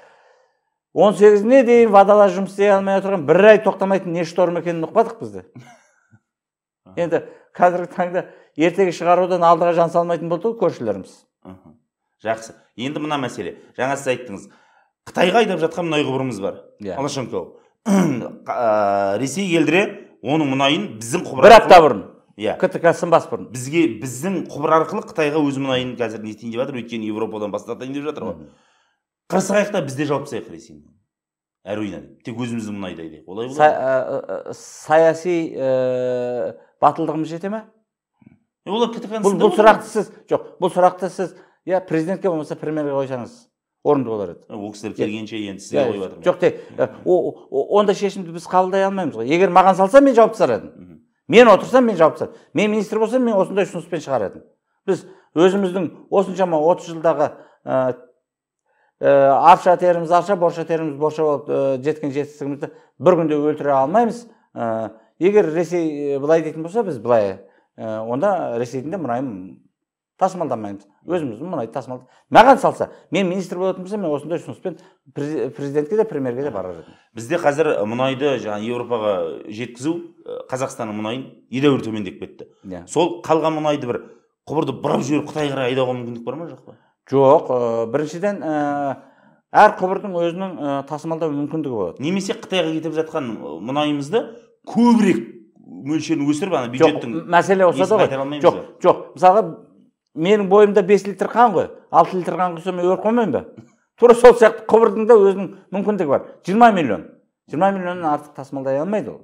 он сегізіне дейін водолаз жұмыс істей алмай отырған бір ай тоқтамайтын не шторм екенін ұқпадық бізді енді қазіргі таңда ертегі шығарудан алдыға жан салмайтын болды ғой көршілеріміз жақсы енді мына мәселе жаңа сіз айттыңыз қытайға айдап жатқан мұнай құбырымыз бар иә yeah. [CLEARS THROAT] Ә, ресей келдіре оның мұнайын біздің құбыр бір апта бұрын иә ктк сынбас бұрын бізге біздің құбыр арқылы қытайға өз мұнайын қазір нетейін деп жатыр өйткені европадан бас тартайын деп жатыр ғой қырсығайық та біз де жауып тастайық ресейді әруина тек өзіміздің мұнайды айдайық олай болады ә, ә, саяси батылдығымыз жете ма олар бұл, бұл сұрақты сіз жоқ бұл сұрақты сіз иә президентке болмаса премьерге қойсаңыз орынды болар еді ол кісілер келгенше иә. енді сізге қойып иә, жатыр жоқ тек ондай шешімді біз қабылдай алмаймыз ғой егер маған салса мен жауап тастар едім мен отырсам мен жауап тастар мен министр болсам мен осындай ұсыныспен шығар едім біз өзіміздің осыншама отыз жылдағы ә, арша теріміз арша борша теріміз борша болып жеткен жетістігімізді бір күнде өлтіре алмаймыз егер ресей э, былай дейтін болса біз былай э, онда ресейдің де мұнайын тасымалдамаймыз өзіміздің мұнайды тасымалда маған салса мен министр болатын болсам мен осындай ұсыныспен президентке де премьерге де барар едім бізде қазір э, мұнайды жаңағы еуропаға жеткізу қазақстанның мұнайын едәуір төмендеп кетті иә. сол қалған мұнайды бір құбырды бұрап жіберіп қытайға қарай айдауға мүмкіндік бар ма жоқ па жоқ біріншіден әр құбырдың өзінің тасымалдау мүмкіндігі болады немесе қытайға кетіп жатқан мұнайымызды көбірек мөлшерін өсіріп ана бюджеттің мәселе осыда ғой жоқ жоқ мысалға менің бойымда бес литр қан ғой алты литр қан құйса мен өліп қалмаймын ба тура сол сияқты құбырдың да өзінің мүмкіндігі бар жиырма миллион жиырма миллионнан артық тасымалдай алмайды ол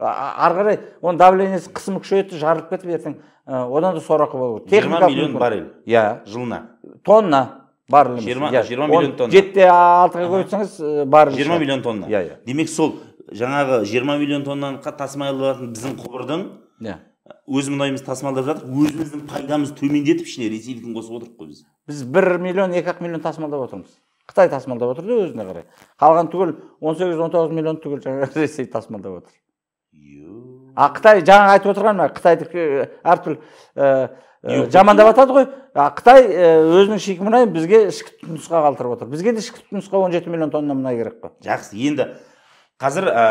ары қарай оның давлениесі қысымы күшейеді жарылып кетіп ертең одан да сорақы болу жиырма миллион баррель иә жылына тонна баррель иә. жиырма миллион тонна жетіде алтыға көбейтсеңіз баррель жиырма миллион тонна иә иә демек сол жаңағы 20 миллион тоннаны тасымалданатын біздің құбырдың иә yeah. өз мұнайымызды тасымалдап жатыр өзіміздің пайдамызды төмендетіп ішіне ресейдікін қосып отырмық қой біз біз бір миллион екі ақ миллион тасымалдап отырмыз қытай тасымалдап отыр да өзіне қарай қалған түгел он сегіз он тоғыз миллион түгел жаңағы [LAUGHS] ресей тасымалдап отыр а қытай жаңа айтып отырғаным қытайдікі э, әртүрлі э, э, жамандап жатады ғой а қытай өзінің шикі мұнайын бізге ішкі тұтынысқа қалдырып отыр бізге де ішкі тұтынысқа он жеті миллион тонна мұнай керек қой жақсы енді қазір ә,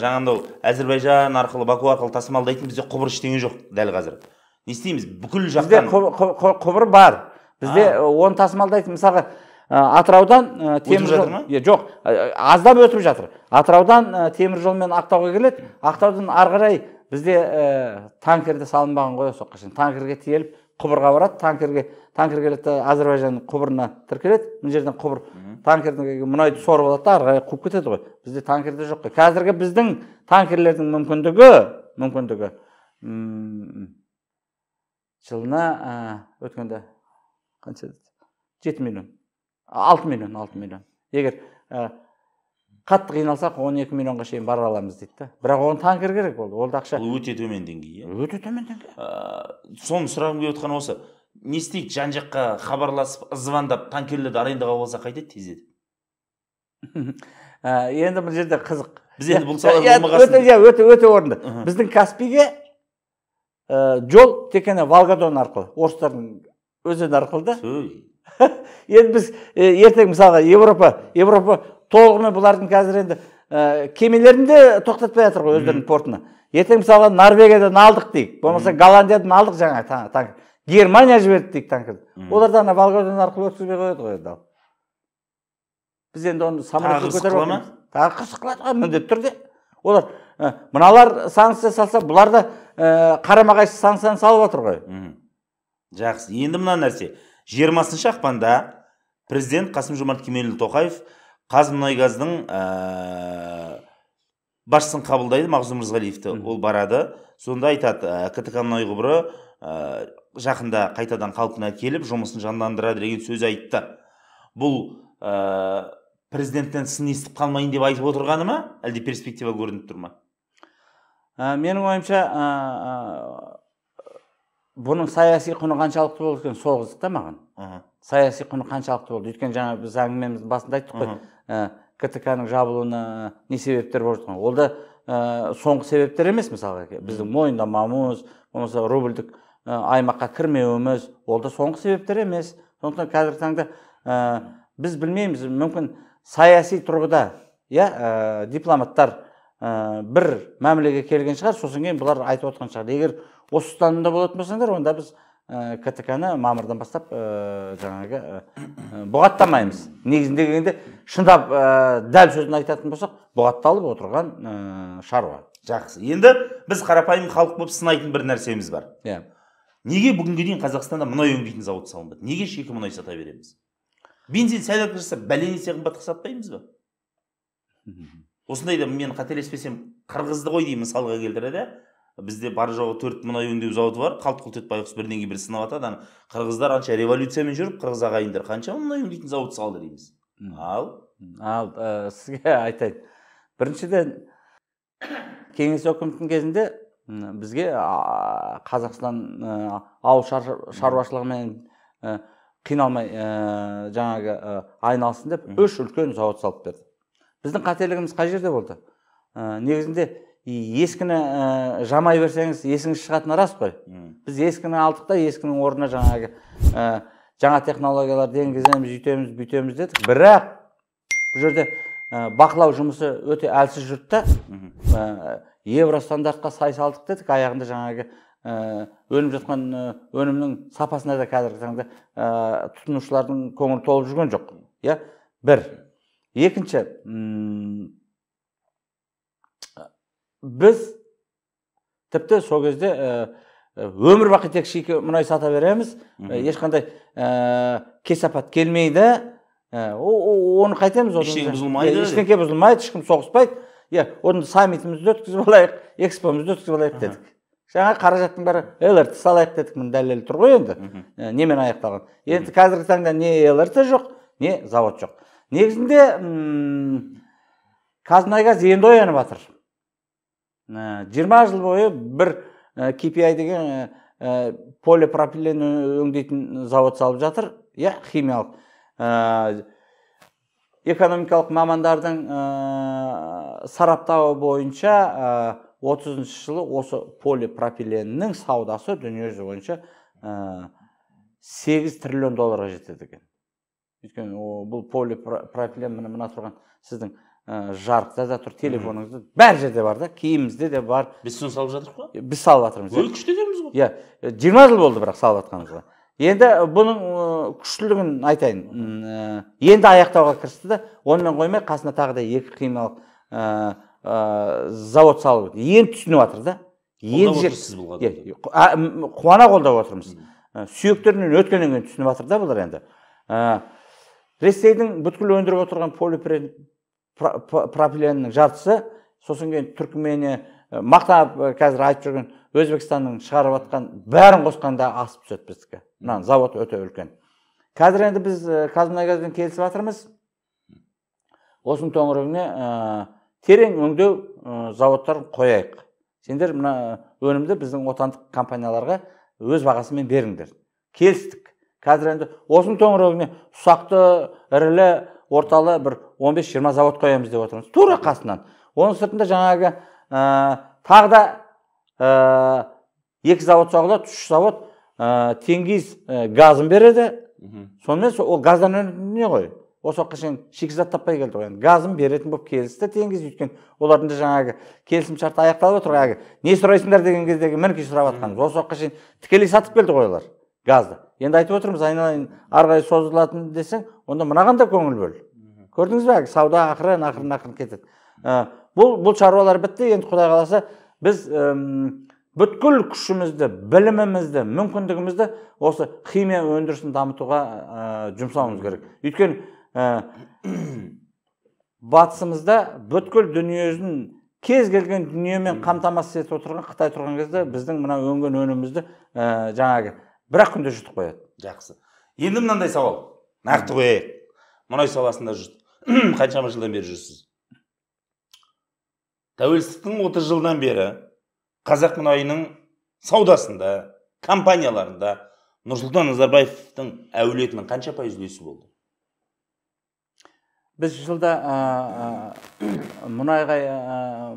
жаңағындай әзірбайжан арқылы баку арқылы тасымалдайтын бізде құбыр ештеңе жоқ дәл қазір не істейміз бүкіл жақтан бізде құбыр бар бізде оны тасымалдайтын мысалға э, атыраудан э, темір жоқ аздап өтіп жатыр атыраудан темір жолмен ақтауға келеді ақтаудан ары қарай бізде танкерде салынбаған ғой уақытқа шейін танкерге тиеліп құбырға барады танкерге танкер келеді да әзірбайжан құбырына тіркеледі мына жерден құбыр танкердің мұнайды сорып алады да ары қарай қуып кетеді ғой бізде танкерде жоқ қой қазіргі біздің танкерлердің мүмкіндігі мүмкіндігі жылына өткенде қанша жеті миллион алты миллион алты миллион егер қатты қиналсақ он екі миллионға шейін бара аламыз дейді да бірақ оған танкер керек ол ол да ақша ол өте төмен деңгей иә өте төмен деңгей соның сұрағым келіп отырғаны осы не істейді жан жаққа хабарласып звондап танкерлерді арендаға алса қайтеді тездетіп [LAUGHS] енді мына жерде қызық біз енді бұл сала иә өте өте орынды біздің каспиге э, жол тек қана волгодон арқылы орыстардың өзені арқылы да [LAUGHS] енді біз э, ертең мысалға европа европа толығымен бұлардың қазір енді э, кемелерін де тоқтатпай жатыр ғой өздерінің портына ертең мысалға норвегиядан алдық дейік болмаса голландиядан алдық жаңа германия жіберді дейік танкіні олар да ана волгодан арқылы өткізбей қояды ғой енді біз енді оны самолетке көтеріп ма тағы қырсық қылады ғой міндетті түрде олар ә, мыналар санкция салса бұлар да ә, қарама қайшы санкцияны салып жатыр ғой жақсы енді мына нәрсе жиырмасыншы ақпанда президент қасым жомарт кемелұлы тоқаев қазмұнайгаздың ә, басшысын қабылдайды мағзұм мырзағалиевті ол барады сонда айтады ә, ктк мұнай құбыры жақында қайтадан қалпына келіп жұмысын жандандырады деген сөз айтты бұл ә, президенттен сын естіп қалмайын деп айтып отырғаны ма әлде перспектива көрініп тұр ма ә, менің ойымша ә, ә бұның саяси құны қаншалықты болды екен сол қызық та маған саяси құны қаншалықты болды өйткені жаңа біз әңгімеміздің басында айттық қой ә, ктк ның жабылуына ә, не себептер болып жатқан ол да ә, соңғы себептер емес мысалға біздің мойындамауымыз болмаса рубльдік Э, аймаққа кірмеуіміз ол да соңғы себептер емес сондықтан қазіргі таңда ә, біз білмейміз мүмкін саяси тұрғыда иә ә, дипломаттар ә, бір мәмілеге келген шығар сосын кейін бұлар айтып отқан шығар егер осы ұстанымда болатын болсаңдар онда біз ә, ктк ны мамырдан бастап ә, жаңағы ә, бұғаттамаймыз негізінде келгенде шындап ә, дәл сөзін айтатын болсақ бұғатталып отырған ә, шаруа жақсы енді біз қарапайым халық болып сынайтын бір нәрсеміз бар иә yeah неге бүгінге дейін қазақстанда мұнай өңдейтін зауыт салынбады неге шикі мұнай сата береміз бензин сәл жасап бәлене қымбатқа сатпаймыз ба осындайда мен қателеспесем қырғызды ғой деймін мысалға келтіреді бізде бар жоғы төрт мұнай өңдеу зауыты бар қалт құлт етіп байғұс бірінен кейін бірі сынап жатады ана қырғыздар анша революциямен жүріп қырғыз ағайындар қанша мұнай өңдейтін зауыт салды дейміз ал ал сізге айтайын біріншіден кеңес өкіметінің кезінде бізге қазақстан ауыл шаруашылығымен қиналмай жаңағы айналсын деп үш үлкен зауыт салып берді біздің қателігіміз қай жерде болды негізінде ескіні жамай берсеңіз есіңіз шығатыны рас қой біз ескіні алдық та ескінің орнына жаңағы жаңа технологияларды енгіземіз үйтеміз бүйтеміз дедік бірақ бұл жерде бақылау жұмысы өте әлсіз жүрді да Евростандартқа сай салдық дедік аяғында жаңағы э, өніп жатқан э, өнімнің сапасына да қазіргі таңда э, тұтынушылардың көңілі толып жүрген жоқ иә бір екінші біз тіпті сол кезде өмір бақи тек шикі мұнай сата береміз ешқандай ә, кесапат келмейді оны қайтеміз ештеңе бұзылмайды ештеңке бұзылмайды ешкім соғыспайды иә оны саммитімізді өткізіп алайық экспомызды өткізіп алайық дедік жаңа қаражаттың бәрі лрт салайық дедік міне дәлелі тұр ғой енді немен аяқталған енді қазіргі таңда не лрт жоқ не завод жоқ негізінде қазмұнайгаз енді оянып жатыр жиырма жыл бойы бір KPI деген полипропилен өңдейтін завод салып жатыр иә химиялық экономикалық мамандардың ә, сараптауы бойынша э, отызыншы ә, жылы осы полипропиленнің саудасы дүниежүзі бойынша э, сегіз ә, триллион долларға жетеді екен өйткені бұл полипропилен міне мына тұрған сіздің жарықта да тұр телефоныңызда бар жерде бар да киімімізде де бар біз соны салып жатырмық қой біз салып жатырмыз өте күшті екенбіз ғой иә жиырма жыл болды бірақ салып жатқанымызға енді бұның күштілігін айтайын енді аяқтауға кірісті да онымен қоймай қасына тағы да екі химиялық ә, завод салып енді түсініп жатыр да енді қуана қолдап отырмыз сүйектерінен өткеннен кейін түсініп жатыр да бұлар енді ресейдің бүткіл өндіріп отырған полипропиленнің жартысы сосын кейін түркімения мақтанып қазір айтып жүрген өзбекстанның шығарып жатқан бәрін қосқанда асып түседі біздікі мына завод өте үлкен қазір енді біз э, қазмұнайгазбен келісіп жатырмыз осының төңірегіне ә, терең өңдеу ә, э, зауыттарын қояйық сендер мына өнімді біздің отандық компанияларға өз бағасымен беріңдер келістік қазір енді осының төңірегіне ұсақты ірілі орталы бір 15-20 завод қоямыз деп отырмыз тура қасынан оның сыртында жаңағы ә, тағы да Э, екі завод соғылады үш завод ә, теңгиз э, газын береді сонымен со, ол газдан не ғой осы уақытқа шейін шикізат таппай келді ғой енді газын беретін болып келісті теңгиз өйткені олардың да жаңағы келісім шарты аяқталып отыр әлгі не сұрайсыңдар деген кездегі мінекей сұрап жатқанымыз осы уақытқа шейін тікелей сатып келді ғой олар газды енді айтып отырмыз айналайын ары қарай созылатын десең онда мынаған да көңіл бөл көрдіңіз ба әлгі сауда ақырын ақырын ақырын кетеді бұл бұл шаруалар бітті енді құдай қаласа біз өм, бүткіл күшімізді білімімізді мүмкіндігімізді осы химия өндірісін дамытуға ә, жұмсауымыз керек өйткені ә, батысымызда бүткіл дүниежүзін кез келген дүниемен қамтамасыз етіп отырған қытай тұрған кезде біздің мына өнген өнімімізді ә, жаңағы бір ақ күнде жұтып қояды жақсы енді мынандай сауал нақты қояйық мұнай саласында қаншама жылдан бері жүрсіз тәуелсіздіктің 30 жылдан бері қазақ мұнайының саудасында компанияларында нұрсұлтан назарбаевтың әулетінің қанша пайыз үлесі болды біз жылда мұнайға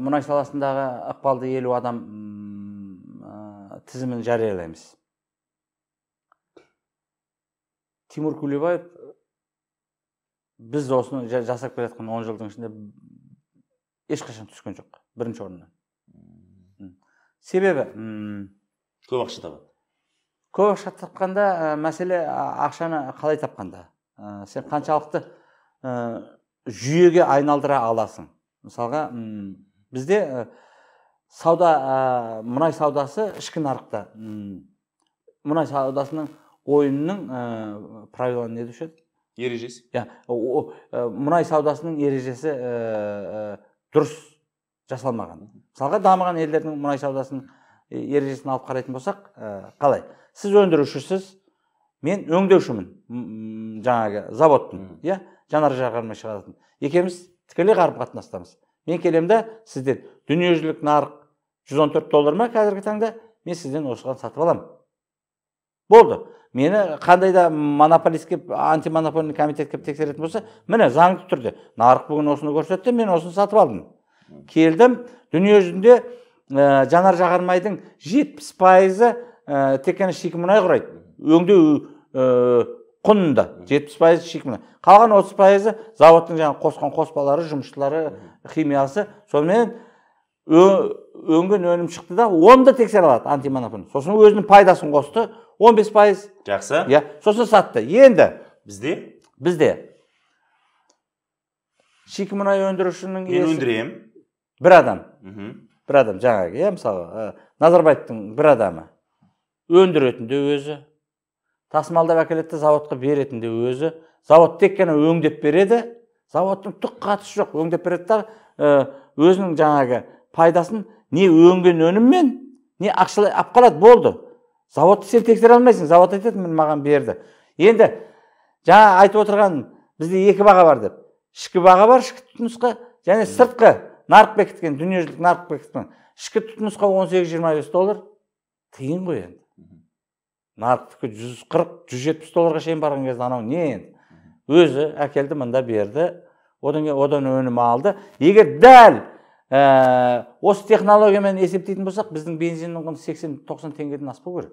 мұнай саласындағы ықпалды елу адам тізімін жариялаймыз тимур Кулебаев біз осыны жасап келе жатқан он жылдың ішінде ешқашан түскен жоқ бірінші орыннан себебі көп ақша табады көп ақша тапқанда ә, мәселе ақшаны қалай тапқанда ә, сен қаншалықты ә, жүйеге айналдыра аласың мысалға бізде ә, сауда ә, мұнай саудасы ішкі нарықта ә, мұнай саудасының ойынның ә, правилаы не деуші еді ережесі иә мұнай саудасының ережесі дұрыс жасалмаған мысалға дамыған елдердің мұнай саудасының ережесін алып қарайтын болсақ ә, қалай сіз өндірушісіз мен өңдеушімін жаңағы заводтың иә жанар жағармай шығаратын екеуміз тікелей қарым қатынастамыз мен келемін да сізден дүниежүзілік нарық 114 доллар ма қазіргі таңда мен сізден осыған сатып аламын болды мені қандай да монополист келіп антимонопольный комитет келіп тексеретін болса міне заңды түрде нарық бүгін осыны көрсетті мен осыны сатып алдым келдім дүниежүзінде ә, э, жанар жағармайдың жетпіс пайызы ә, тек қана шикі мұнай құрайды өңдеу ә, құнында жетпіс пайызы шикі мұнай қалған отыз пайызы зауыттың жаңағы қосқан қоспалары жұмысшылары химиясы сонымен өнген өнім шықты да оны да тексере алады сосын өзінің пайдасын қосты 15 бес пайыз жақсы иә сосын сатты енді бізде бізде шикі мұнай өндірушінің мен өндіремін бір адам бір адам жаңағы иә мысалы назарбаевтың бір адамы өндіретін де өзі тасымалдап әкеледі де заводқа беретін де өзі завод тек қана өңдеп береді заводтың түк қатысы жоқ өңдеп береді да өзінің жаңағы пайдасын не өңген өніммен не ақшалай алып қалады болды заводты сен тексере алмайсың завод айтады міне маған берді енді жаңа айтып отырған бізде екі баға бар деп ішкі баға бар ішкі тұтынысқа және сыртқы нарық бекіткен дүниежүзілік нарық бекіткен ішкі тұтынысқа он сегіз жиырма бес доллар тиын ғой енді нарықтікі жүз қырық жүз жетпіс долларға шейін барған кезде анау не енді өзі әкелді мында берді одан кейін одан өнім алды егер дәл ә, осы технологиямен есептейтін болсақ біздің бензиннің құны сексен тоқсан теңгеден аспау керек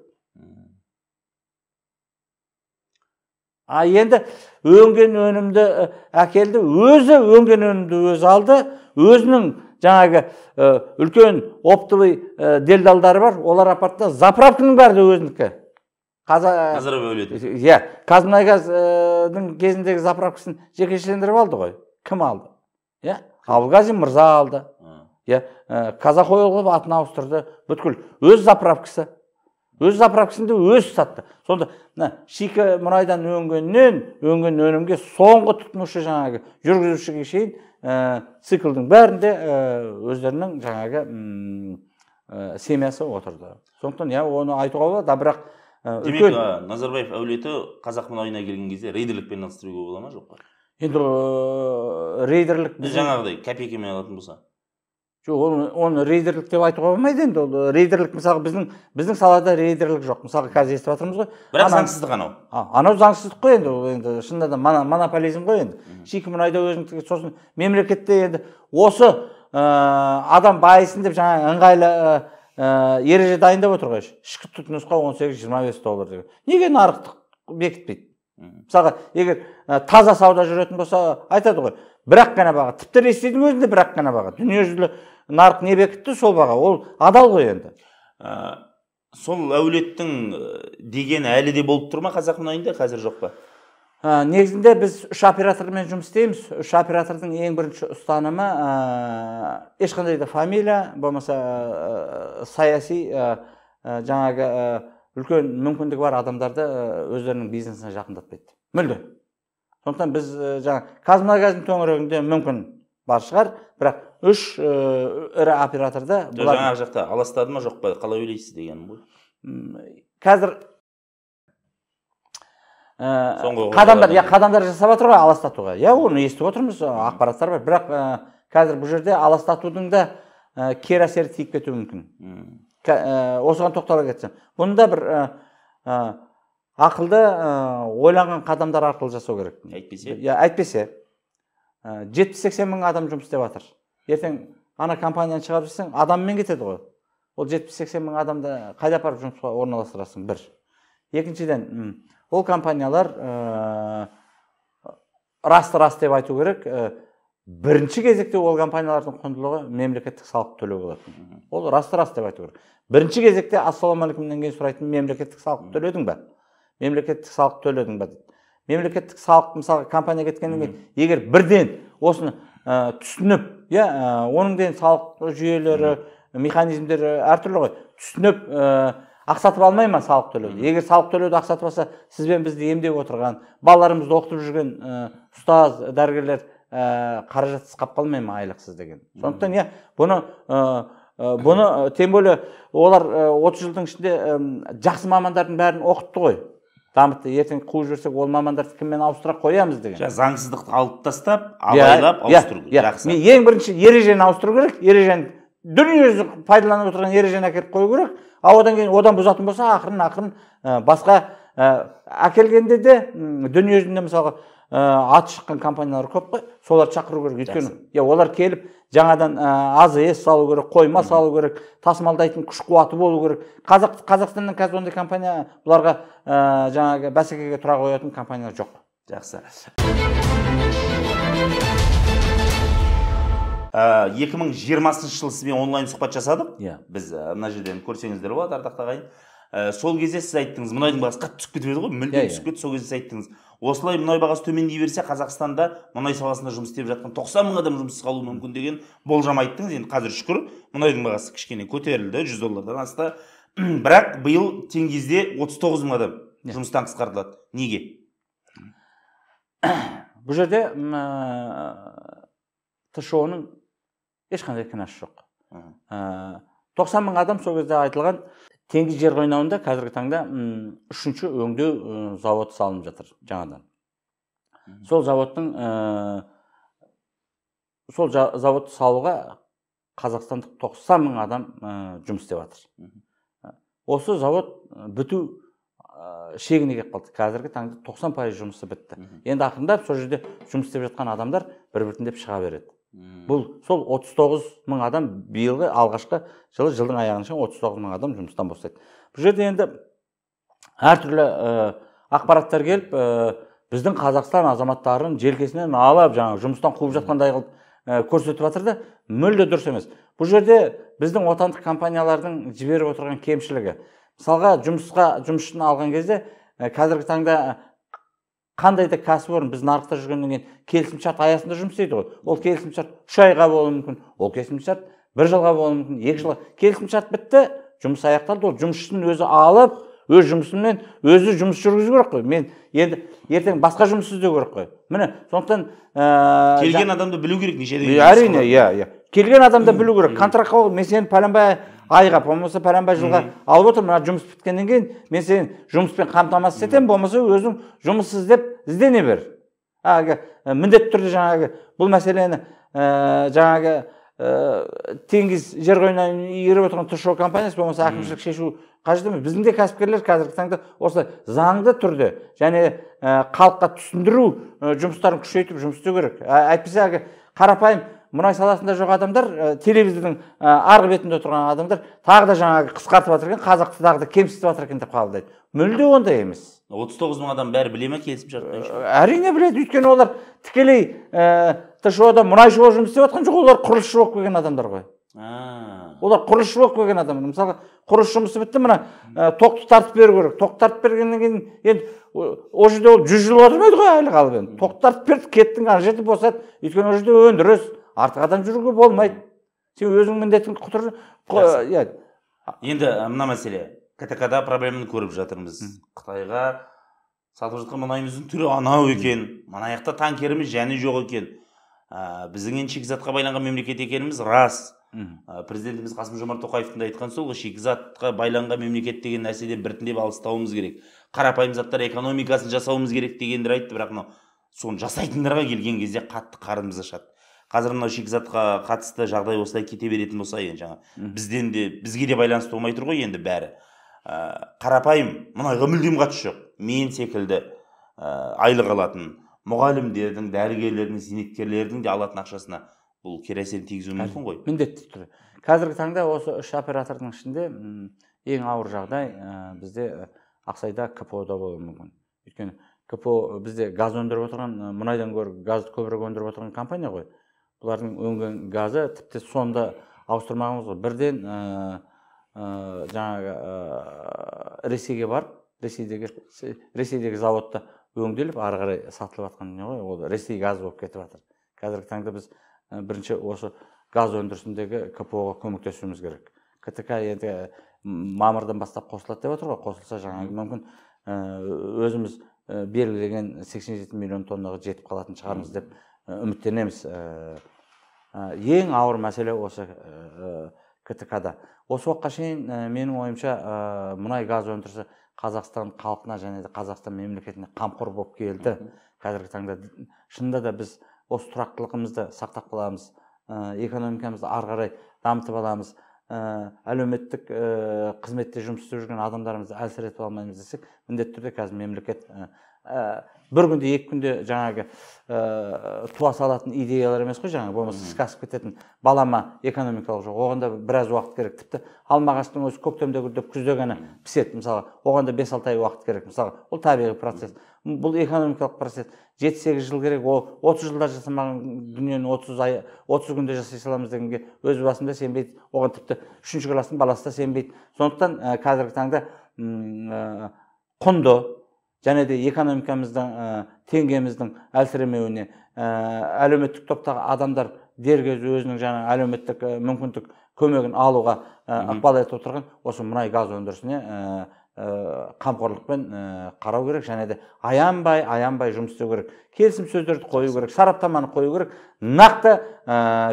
а енді өнген өнімді ә, әкелді өзі өнген өнімді өзі алды өзінің жаңағы ә, үлкен оптовый ә, делдалдары бар олар да заправканың бәрі де өзінікі қазір иә қазмұнайгаздың кезіндегі заправкасын жекешелендіріп алды ғой кім алды иә абылғазин мырза алды иә казахойл ә, қылып атын ауыстырды бүткіл өз заправкасы өз заправкасында өзі сатты сонда мына шикі мұнайдан өңгеннен, өнген өнімге соңғы тұтынушы жаңағы жүргізушіге шейін ә, циклдың бәрінде ә, өздерінің жаңағы ә, семьясы отырды сондықтан иә оны айтуға болады да бірақ ә, үлкен... демек назарбаев әулеті қазақ мұнайына келген кезде рейдерлікпен таныстыруға бола ма жоқ па енді рейдерлік біз жаңағыдай копейкамен алатын болса жоқ оны оны рейдерлік деп айтуға болмайды енді ол рейдерлік мысалы біздің біздің салада рейдерлік жоқ мысалы қазір естіп жатырмыз ғой бірақ заңсыздық анау анау заңсыздық қой енді ол енді шынында да монополизм ғой енді шикі мұнайда өзіңдікі сосын мемлекетте енді осы ә, адам байысын деп жаңа ыңғайлы ә, ереже дайындап отыр ғой ішкі тұтынысқа он сегіз жиырма бес доллар деген неге нарықтық бекітпейді мысалға егер таза сауда жүретін болса айтады ғой бірақ қана баға тіпті ресейдің өзінде бірақ қана баға дүниежүзілік нарық не бекітті сол баға ол адал ғой енді ә, сол әулеттің ә, деген әлі де болып тұр ма қазақ мұнайында қазір жоқ па ә, негізінде біз үш оператормен жұмыс істейміз үш оператордың ең бірінші ұстанымы ә, ешқандай да фамилия болмаса ә, саяси ә, ә жаңағы ә, үлкен мүмкіндігі бар адамдарды ә, өздерінің бизнесіне жақындатпайды мүлде сондықтан біз жаңағы қазмұнайгаздың төңірегінде мүмкін бар шығар бірақ үш ірі операторда жаңағы жақта аластады ма жоқ па қалай ойлайсыз дегенім ғой қазір э, қадамдар иә қадамдар жасап жатыр ғой аластатуға иә оны естіп отырмыз ақпараттар бар бірақ э, қазір бұл жерде аластатудың да э, кері әсері тиіп кетуі мүмкін осыған тоқтала кетсем бұны да бір ақылды ойланған қадамдар арқылы жасау керек әйтпесе иә әйтпесе жетпіс сексен мың адам жұмыс істеп жатыр ертең ана компанияны шығарып жіберсең адаммен кетеді ғой ол жетпіс сексен мың адамды қайда апарып жұмысқа орналастырасың бір екіншіден ол компаниялар ә, э, рас рас деп айту керек э, бірінші кезекте ол компаниялардың құндылығы мемлекеттік салық төлеу болатын ол рас рас деп айту керек бірінші кезекте ассалаумағалейкумнан кейін сұрайтын мемлекеттік салық төледің ба мемлекеттік салық төледің ба мемлекеттік салық мысалы компания кеткеннен кейін егер бірден осыны Э, түсініп иә э, оның деген салық жүйелері механизмдері әртүрлі ғой түсініп э, ақсатып алмай ма салық төлеуді егер салық төлеуді ақсатып алса сізбен бізді емдеп отырған балаларымызды оқытып жүрген ұстаз дәрігерлер ә, қаражатсыз қалып қалмай ма айлықсыз деген сондықтан иә бұны ә, бұны [COUGHS] тем более олар отыз жылдың ішінде жақсы мамандардың бәрін оқытты ғой дамытты ертең қуып жіберсек ол мамандарды кіммен ауыстыра қоямыз деген жаңа заңсыздықты алып тастап иә, абайлап иә, ауыстыру керек иә. жақсы мен ең бірінші ережені ауыстыру керек ережені дүниежүзі пайдаланып отырған ережені әкеліп қою керек ал одан кейін одан бұзатын болса ақырын ақырын басқа әкелгенде де дүниежүзінде мысалға Э, аты шыққан компаниялар көп қой соларды шақыру керек өйткені иә олар келіп жаңадан э, аз ес салу керек қойма салу керек тасымалдайтын күш қуаты болу керек қазақ қазақстаннан қазір ондай компания бұларға ә, жаңағы бәсекеге тұра қоятын компаниялар жоқ жақсы екі мың жиырмасыншы жылы онлайн сұхбат жасадық иә біз мына жерден көрсеңіздер болады ардақты ағайын ә, сол кезде сіз айттыңыз мұнайдың бағасы қатты түсіп кетіп еді ғой мүлдем иә, иә. түсіп кетті сол кезде сіз айттыңыз осылай мұнай бағасы төмендей берсе қазақстанда мұнай саласында жұмыс істеп жатқан тоқсан мың адам жұмыссыз қалуы мүмкін деген болжам айттыңыз енді қазір шүкір мұнайдың бағасы кішкене көтерілді жүз доллардан асты [CLEARS THROAT] бірақ биыл теңгизде отыз тоғыз мың адам иә. жұмыстан қысқартылады неге [CLEARS THROAT] бұл жерде ә, тшо ның ешқандай кінәсі жоқ ә, тоқсан мың адам сол кезде айтылған теңіз жер қойнауында қазіргі таңда үшінші өңдеу зауыты салынып жатыр жаңадан сол зауыттың ә, э, сол зауытты салуға қазақстандық 90 мың адам э, жұмыс істеп жатыр э, осы зауыт біту шегіне келіп қалды қазіргі таңда 90 пайыз жұмысы бітті енді ақырындап сол жерде жұмыс істеп жатқан адамдар бір біртіндеп шыға береді бұл сол 39 мың адам биылғы алғашқы жылы жылдың аяғына шейін тоғыз мың адам жұмыстан босайды бұл жерде енді әртүрлі ақпараттар келіп біздің қазақстан азаматтарын желкесінен алып жаңағы жұмыстан қуып жатқандай қылып ә, көрсетіп жатыр да мүлде дұрыс емес бұл жерде біздің отандық компаниялардың жіберіп отырған кемшілігі мысалға жұмысқа жұмысшыны алған кезде ә, қазіргі таңда қандай да кәсіпорын біз нарықта жүргеннен кейін келісімшарт аясында жұмыс істейді ғой ол келісімшарт үш айға болуы мүмкін ол келісімшарт бір жылға болуы мүмкін екі жылға келісімшарт бітті жұмыс аяқталды ол жұмысшысын өзі алып өз жұмысымен өзі жұмыс жүргізу керек қой мен енді ертең басқа жұмыс іздеу керек қой міне сондықтан ә, келген адамды білу керек нешеде әрине иә иә келген адамды [COUGHS] білу керек контрактқа мен сені пәленбай айға болмаса пәленбай жылға алып отыр мына жұмыс біткеннен кейін мен сені жұмыспен қамтамасыз етемін болмаса өзің жұмыс іздеп іздене бер әлгі міндетті түрде жаңағы бұл мәселені ә, жаңағы ә, теңіз жер қойнынан иіріп отырған тұщы компаниясы болмаса әкімшілік шешу қажет емес біздің де кәсіпкерлер қазіргі таңда осы заңды түрде және халыққа түсіндіру жұмыстарын күшейтіп жұмыс істеу керек әйтпесе әлгі қарапайым мұнай саласында жоқ адамдар ә, телевизордың ә, арғы бетінде отырған адамдар тағы да жаңағы қысқартып жатыр екен қазақты тағы да кемсітіп жатыр екен деп қабылдайды мүлде ондай емес отыз тоғыз мың адам бәрі біле ме келісімшартты әрине біледі өйткені олар тікелей ә, тшо да мұнайшы болып жұмыс істеп жатқан жоқ олар құрылысшы болып келген адамдар ғой олар құрылысшы болып келген адамдар мысалы құрылыс жұмысы бітті мына ә, тоқты тартып беру керек тоқты тартып бергеннен кейін енді ол жерде ол жүз жыл отырмайды ғой әлі қалып енді тоқты тартып берді кеттің ана жерде босады өйткені ол жерде өндіріс артық адам жүруге болмайды сен өзіңнің міндетіңді құтыр иә енді мына мәселе ктк да проблеманы көріп жатырмыз қытайға сатып жатқан мұнайымыздың түрі анау екен мына жақта танкеріміз және жоқ екен ә, біздің енді шикізатқа байланған мемлекет екеніміз рас ә, президентіміз қасым жомарт тоқаевтың да айтқаны сол шикізатқа байланған мемлекет деген нәрседен біртіндеп алыстауымыз керек қарапайым заттар экономикасын жасауымыз керек дегендер айтты бірақ мынау соны жасайтындарға келген кезде қатты қарнымыз ашады қазір мынау шикізатқа қатысты жағдай осылай кете беретін болса енді жаңа бізден де бізге де байланысты болмай тұр ғой енді бәрі ә, қарапайым мұнайға мүлдем қатысы жоқ мен секілді ә, айлық алатын мұғалімдердің дәрігерлердің зейнеткерлердің де алатын ақшасына бұл кері әсерін тигізуі мүмкін ғой міндетті түрде қазіргі таңда осы үш оператордың ішінде ең ауыр жағдай ә, бізде ә, ақсайда кпо да болуы мүмкін өйткені кпо бізде газ өндіріп отырған мұнайдан гөрі газды көбірек өндіріп отырған компания ғой бұлардың өнген газы тіпті сонда ауыстырмағанбыз ғой бірден э, э, жаңағы э, ресейге барып ресейдегі ресейдегі зауытта өңделіп ары қарай сатылып жатқан дүние ғой ол ресей газы болып кетіп жатыр қазіргі таңда біз бірінші осы газ өндірісіндегі кпо ға көмектесуіміз керек ктк енді мамырдан бастап қосылады деп отыр ғой қосылса жаңағы мүмкін өзіміз белгілеген 87 миллион тоннаға жетіп қалатын шығармыз деп үміттенеміз Э, ең ауыр мәселе осы э, э, ктк да осы уақытқа шейін менің ойымша мұнай газ өндірісі қазақстан халқына және де қазақстан мемлекетіне қамқор болып келді қазіргі таңда шынында да біз осы тұрақтылығымызды сақтап қаламыз ә, экономикамызды ары қарай дамытып аламыз ә, әлеуметтік ә, қызметте жұмыс істеп жүрген адамдарымызды әлсіретіп алмаймыз десек міндетті түрде қазір мемлекет бір күнде екі күнде жаңағы ә, туа салатын идеялар емес қой жаңағы болмаса іске асып кететін балама экономикалық жоқ оған да біраз уақыт керек тіпті алма ағаштың өзі көктемде гүлдеп күзде ғана піседі мысалы оған да бес алты ай уақыт керек мысалы ол табиғи процесс бұл экономикалық процесс жеті сегіз жыл керек ол отыз жылда жасамаған дүниені отыз ай отыз күнде жасай саламыз дегенге өз басым да сенбейді оған тіпті үшінші класстың баласы да сенбейді сондықтан ә, қазіргі таңда э, құнды және де экономикамыздың ә, теңгеміздің әлсіремеуіне ә, әлеуметтік топтағы адамдар дер өзінің және әлеуметтік ә, мүмкіндік көмегін алуға ықпал етіп отырған осы мұнай газ өндірісіне қамқорлықпен қарау керек және де аянбай аянбай жұмыс істеу керек келісім сөздерді қою керек сараптаманы қою керек нақты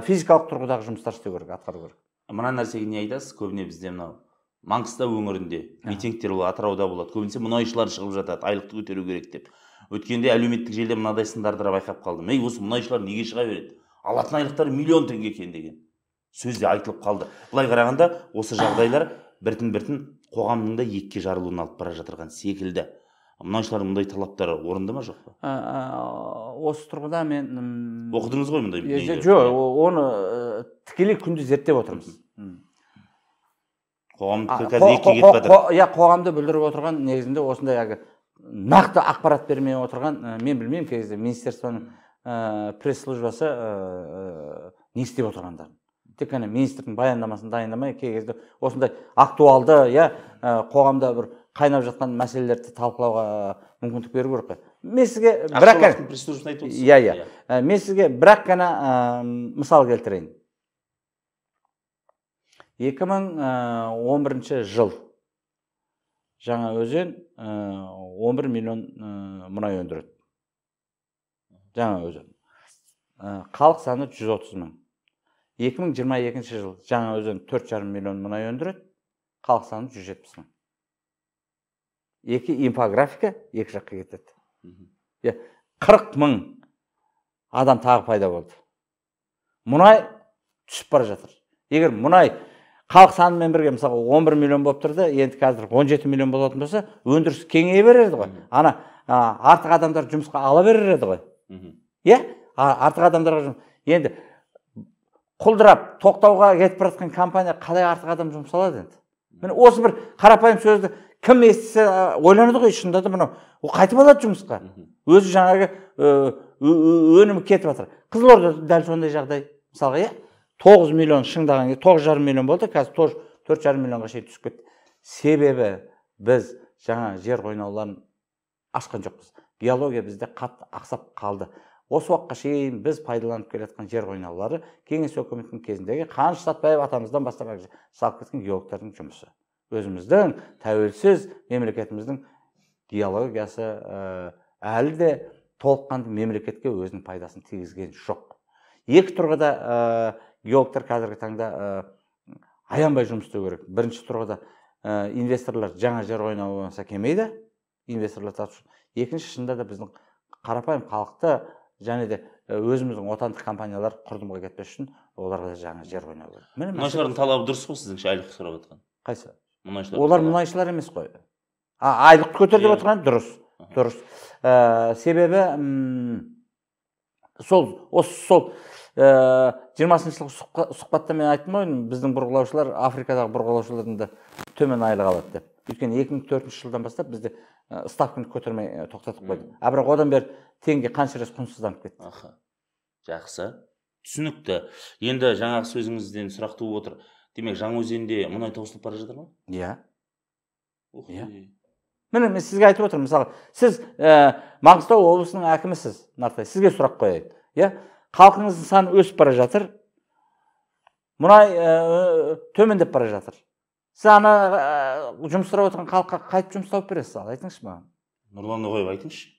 физикалық тұрғыдағы жұмыстар істеу керек атқару керек мына нәрсеге не айтасыз көбіне бізде мынау маңғыстау өңірінде митингтер болады атырауда болады көбінесе мұнайшылар шығып жатады айлықты көтеру керек деп өткенде әлеуметтік желіде мынадай сындарды байқап қалдым ей осы мұнайшылар неге шыға береді алатын айлықтары миллион теңге екен деген сөз де айтылып қалды былай қарағанда осы жағдайлар біртін біртін қоғамның да екіге жарылуына алып бара жатырған секілді мұнайшылардың мұндай талаптары орынды ма жоқ па осы тұрғыда мен оқыдыңыз ғой мұндай жоқ оны тікелей күнде зерттеп отырмыз иә қоғамды бүлдіріп отырған негізінде осындай әлгі нақты ақпарат бермей отырған мен білмеймін кей кезде министерствоның пресс службасы не істеп отырғандарын тек қана министрдің баяндамасын дайындамай кей кезде осындай актуалды иә қоғамда бір қайнап жатқан мәселелерді талқылауға мүмкіндік беру керек қой мен сізге бірақ иә, иә иә мен сізге бірақ қана мысал келтірейін 2011 э, жыл жаңа өзен 11 э, миллион э, мұнай өндіреді жаңа өзен халық саны 130 мың 2022 жыл жаңа өзен 4,5 миллион мұнай өндіреді халық саны 170 мың екі инфографика екі жаққа кетеді қырық мың адам тағы пайда болды мұнай түсіп бара жатыр егер мұнай халық санымен бірге мысалы 11 миллион болып тұрды енді қазір 17 миллион болатын болса өндіріс кеңейе еді ғой ана артық адамдар жұмысқа ала берер еді ғой иә артық адамдарға енді құлдырап тоқтауға кетіп бара жатқан компания қалай артық адам жұмыс алады енді міне осы бір қарапайым сөзді кім естісе ойланады ғой шынында да мынау ол қайтып алады жұмысқа өзі жаңағы өнімі кетіп жатыр қызылордада дәл сондай жағдай мысалға иә тоғыз миллион шыңдаған тоғыз жарым миллион болды қазір тоже төрт жарым миллионға шейін түсіп кетті себебі біз жаңа жер қойнауларын ашқан жоқпыз геология бізде қатты ақсап қалды осы уақытқа шейін біз пайдаланып келе жатқан жер қойнаулары кеңес өкіметінің кезіндегі қаныш сәтбаев атамыздан бастап салып кеткен геологтардың жұмысы өзіміздің тәуелсіз мемлекетіміздің геологиясы ә, әлі де толыққанды мемлекетке өзінің пайдасын тигізген жоқ екі тұрғыда э, геологтар қазіргі таңда ә, аянбай жұмыс істеу керек бірінші тұрғыда ә, инвесторлар жаңа жер болмаса келмейді инвесторлар тарту үшін екінші шынында да біздің қарапайым халықты және де э, өзіміздің отандық компаниялар құрдымға кетпес үшін оларға да жаңа жер ойнау керек міне мұнайшылардың талабы дұрыс қой сіздіңше айлық сұрап отқан қайсы мұнайшылар олар мұнайшылар емес қой а айлықты көтер деп отырған дұрыс дұрыс ә, себебі ұм, сол осы сол Э, жиырмасыншы жылғы сұхбатта мен айттым ғой біздің бұрғылаушылар африкадағы бұрғылаушылардан да төмен айлық алады деп өйткені екі мың төртінші жылдан бастап бізде э, ставканы көтермей э, тоқтатып қойды а бірақ одан бері теңге қанша рет құнсызданып кетті аха жақсы түсінікті енді жаңағы сөзіңізден сұрақ туып отыр демек жаңаөзенде мұнай таусылып бара жатыр ма иә иә міне мен сізге айтып отырмын мысалы сіз ә, маңғыстау облысының әкімісіз нартай сізге сұрақ қояйын иә халқыңыздың саны өсіп бара жатыр мұнай ә, төмендеп бара жатыр сіз ана ә, э, жұмыс сұрап отырған халыққа қайтып жұмыс тауып бересіз ал айтыңызшы маған нұрлан ноғаев айтыңызшы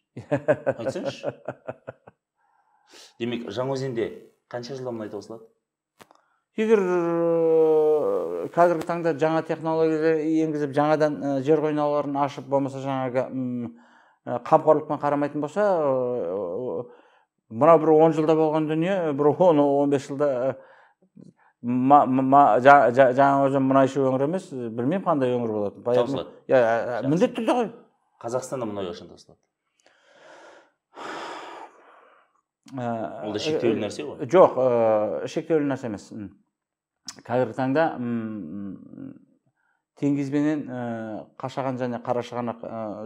айтсаңызшы демек жаңаөзенде қанша жылда мұнай таусылады егер э, қазіргі таңда жаңа технологиялар енгізіп жаңадан жер қойнауларын ашып болмаса жаңағы қамқорлықпен қарамайтын болса мынау бір он жылда болған дүние бір он он бес жылда э, жаңаөзен мұнайшы өңір емес білмеймін қандай өңір болатынын поэтому иә, иә, иә міндетті түрде ғой қазақстанда мұнай қашан тасылады э, ол да шектеулі э, нәрсе ғой жоқ шектеулі нәрсе емес қазіргі таңда теңгизбенен қашаған және қарашығанақ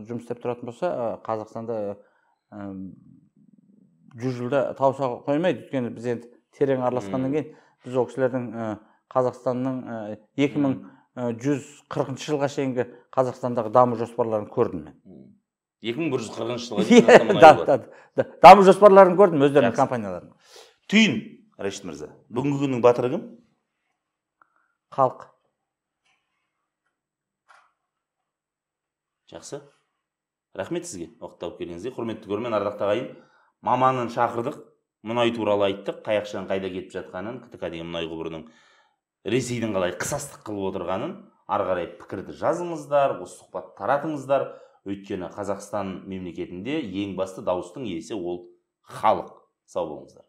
жұмыс істеп тұратын болса қазақстанда жүз жылда тауыса қоймайды өйткені біз енді терең араласқаннан кейін біз ол кісілердің қазақстанның екі мың жүз қырқыншы жылға шейінгі қазақстандағы даму жоспарларын көрдім мен екі мың бір жүз қырқыншы жылға [LAUGHS] даму жоспарларын көрдім өздерінің компанияларының түйін рашид мырза бүгінгі күннің батыры кім халық жақсы рахмет сізге уақыт тауып келгеніңізге құрметті көрермен ардақты ағайын маманын шақырдық мұнай туралы айттық ақшаның қайда кетіп жатқанын ктк деген мұнай құбырының ресейдің қалай қысастық қылып отырғанын ары қарай пікірді жазыңыздар осы сұхбатты таратыңыздар өйткені қазақстан мемлекетінде ең басты дауыстың иесі ол халық сау болыңыздар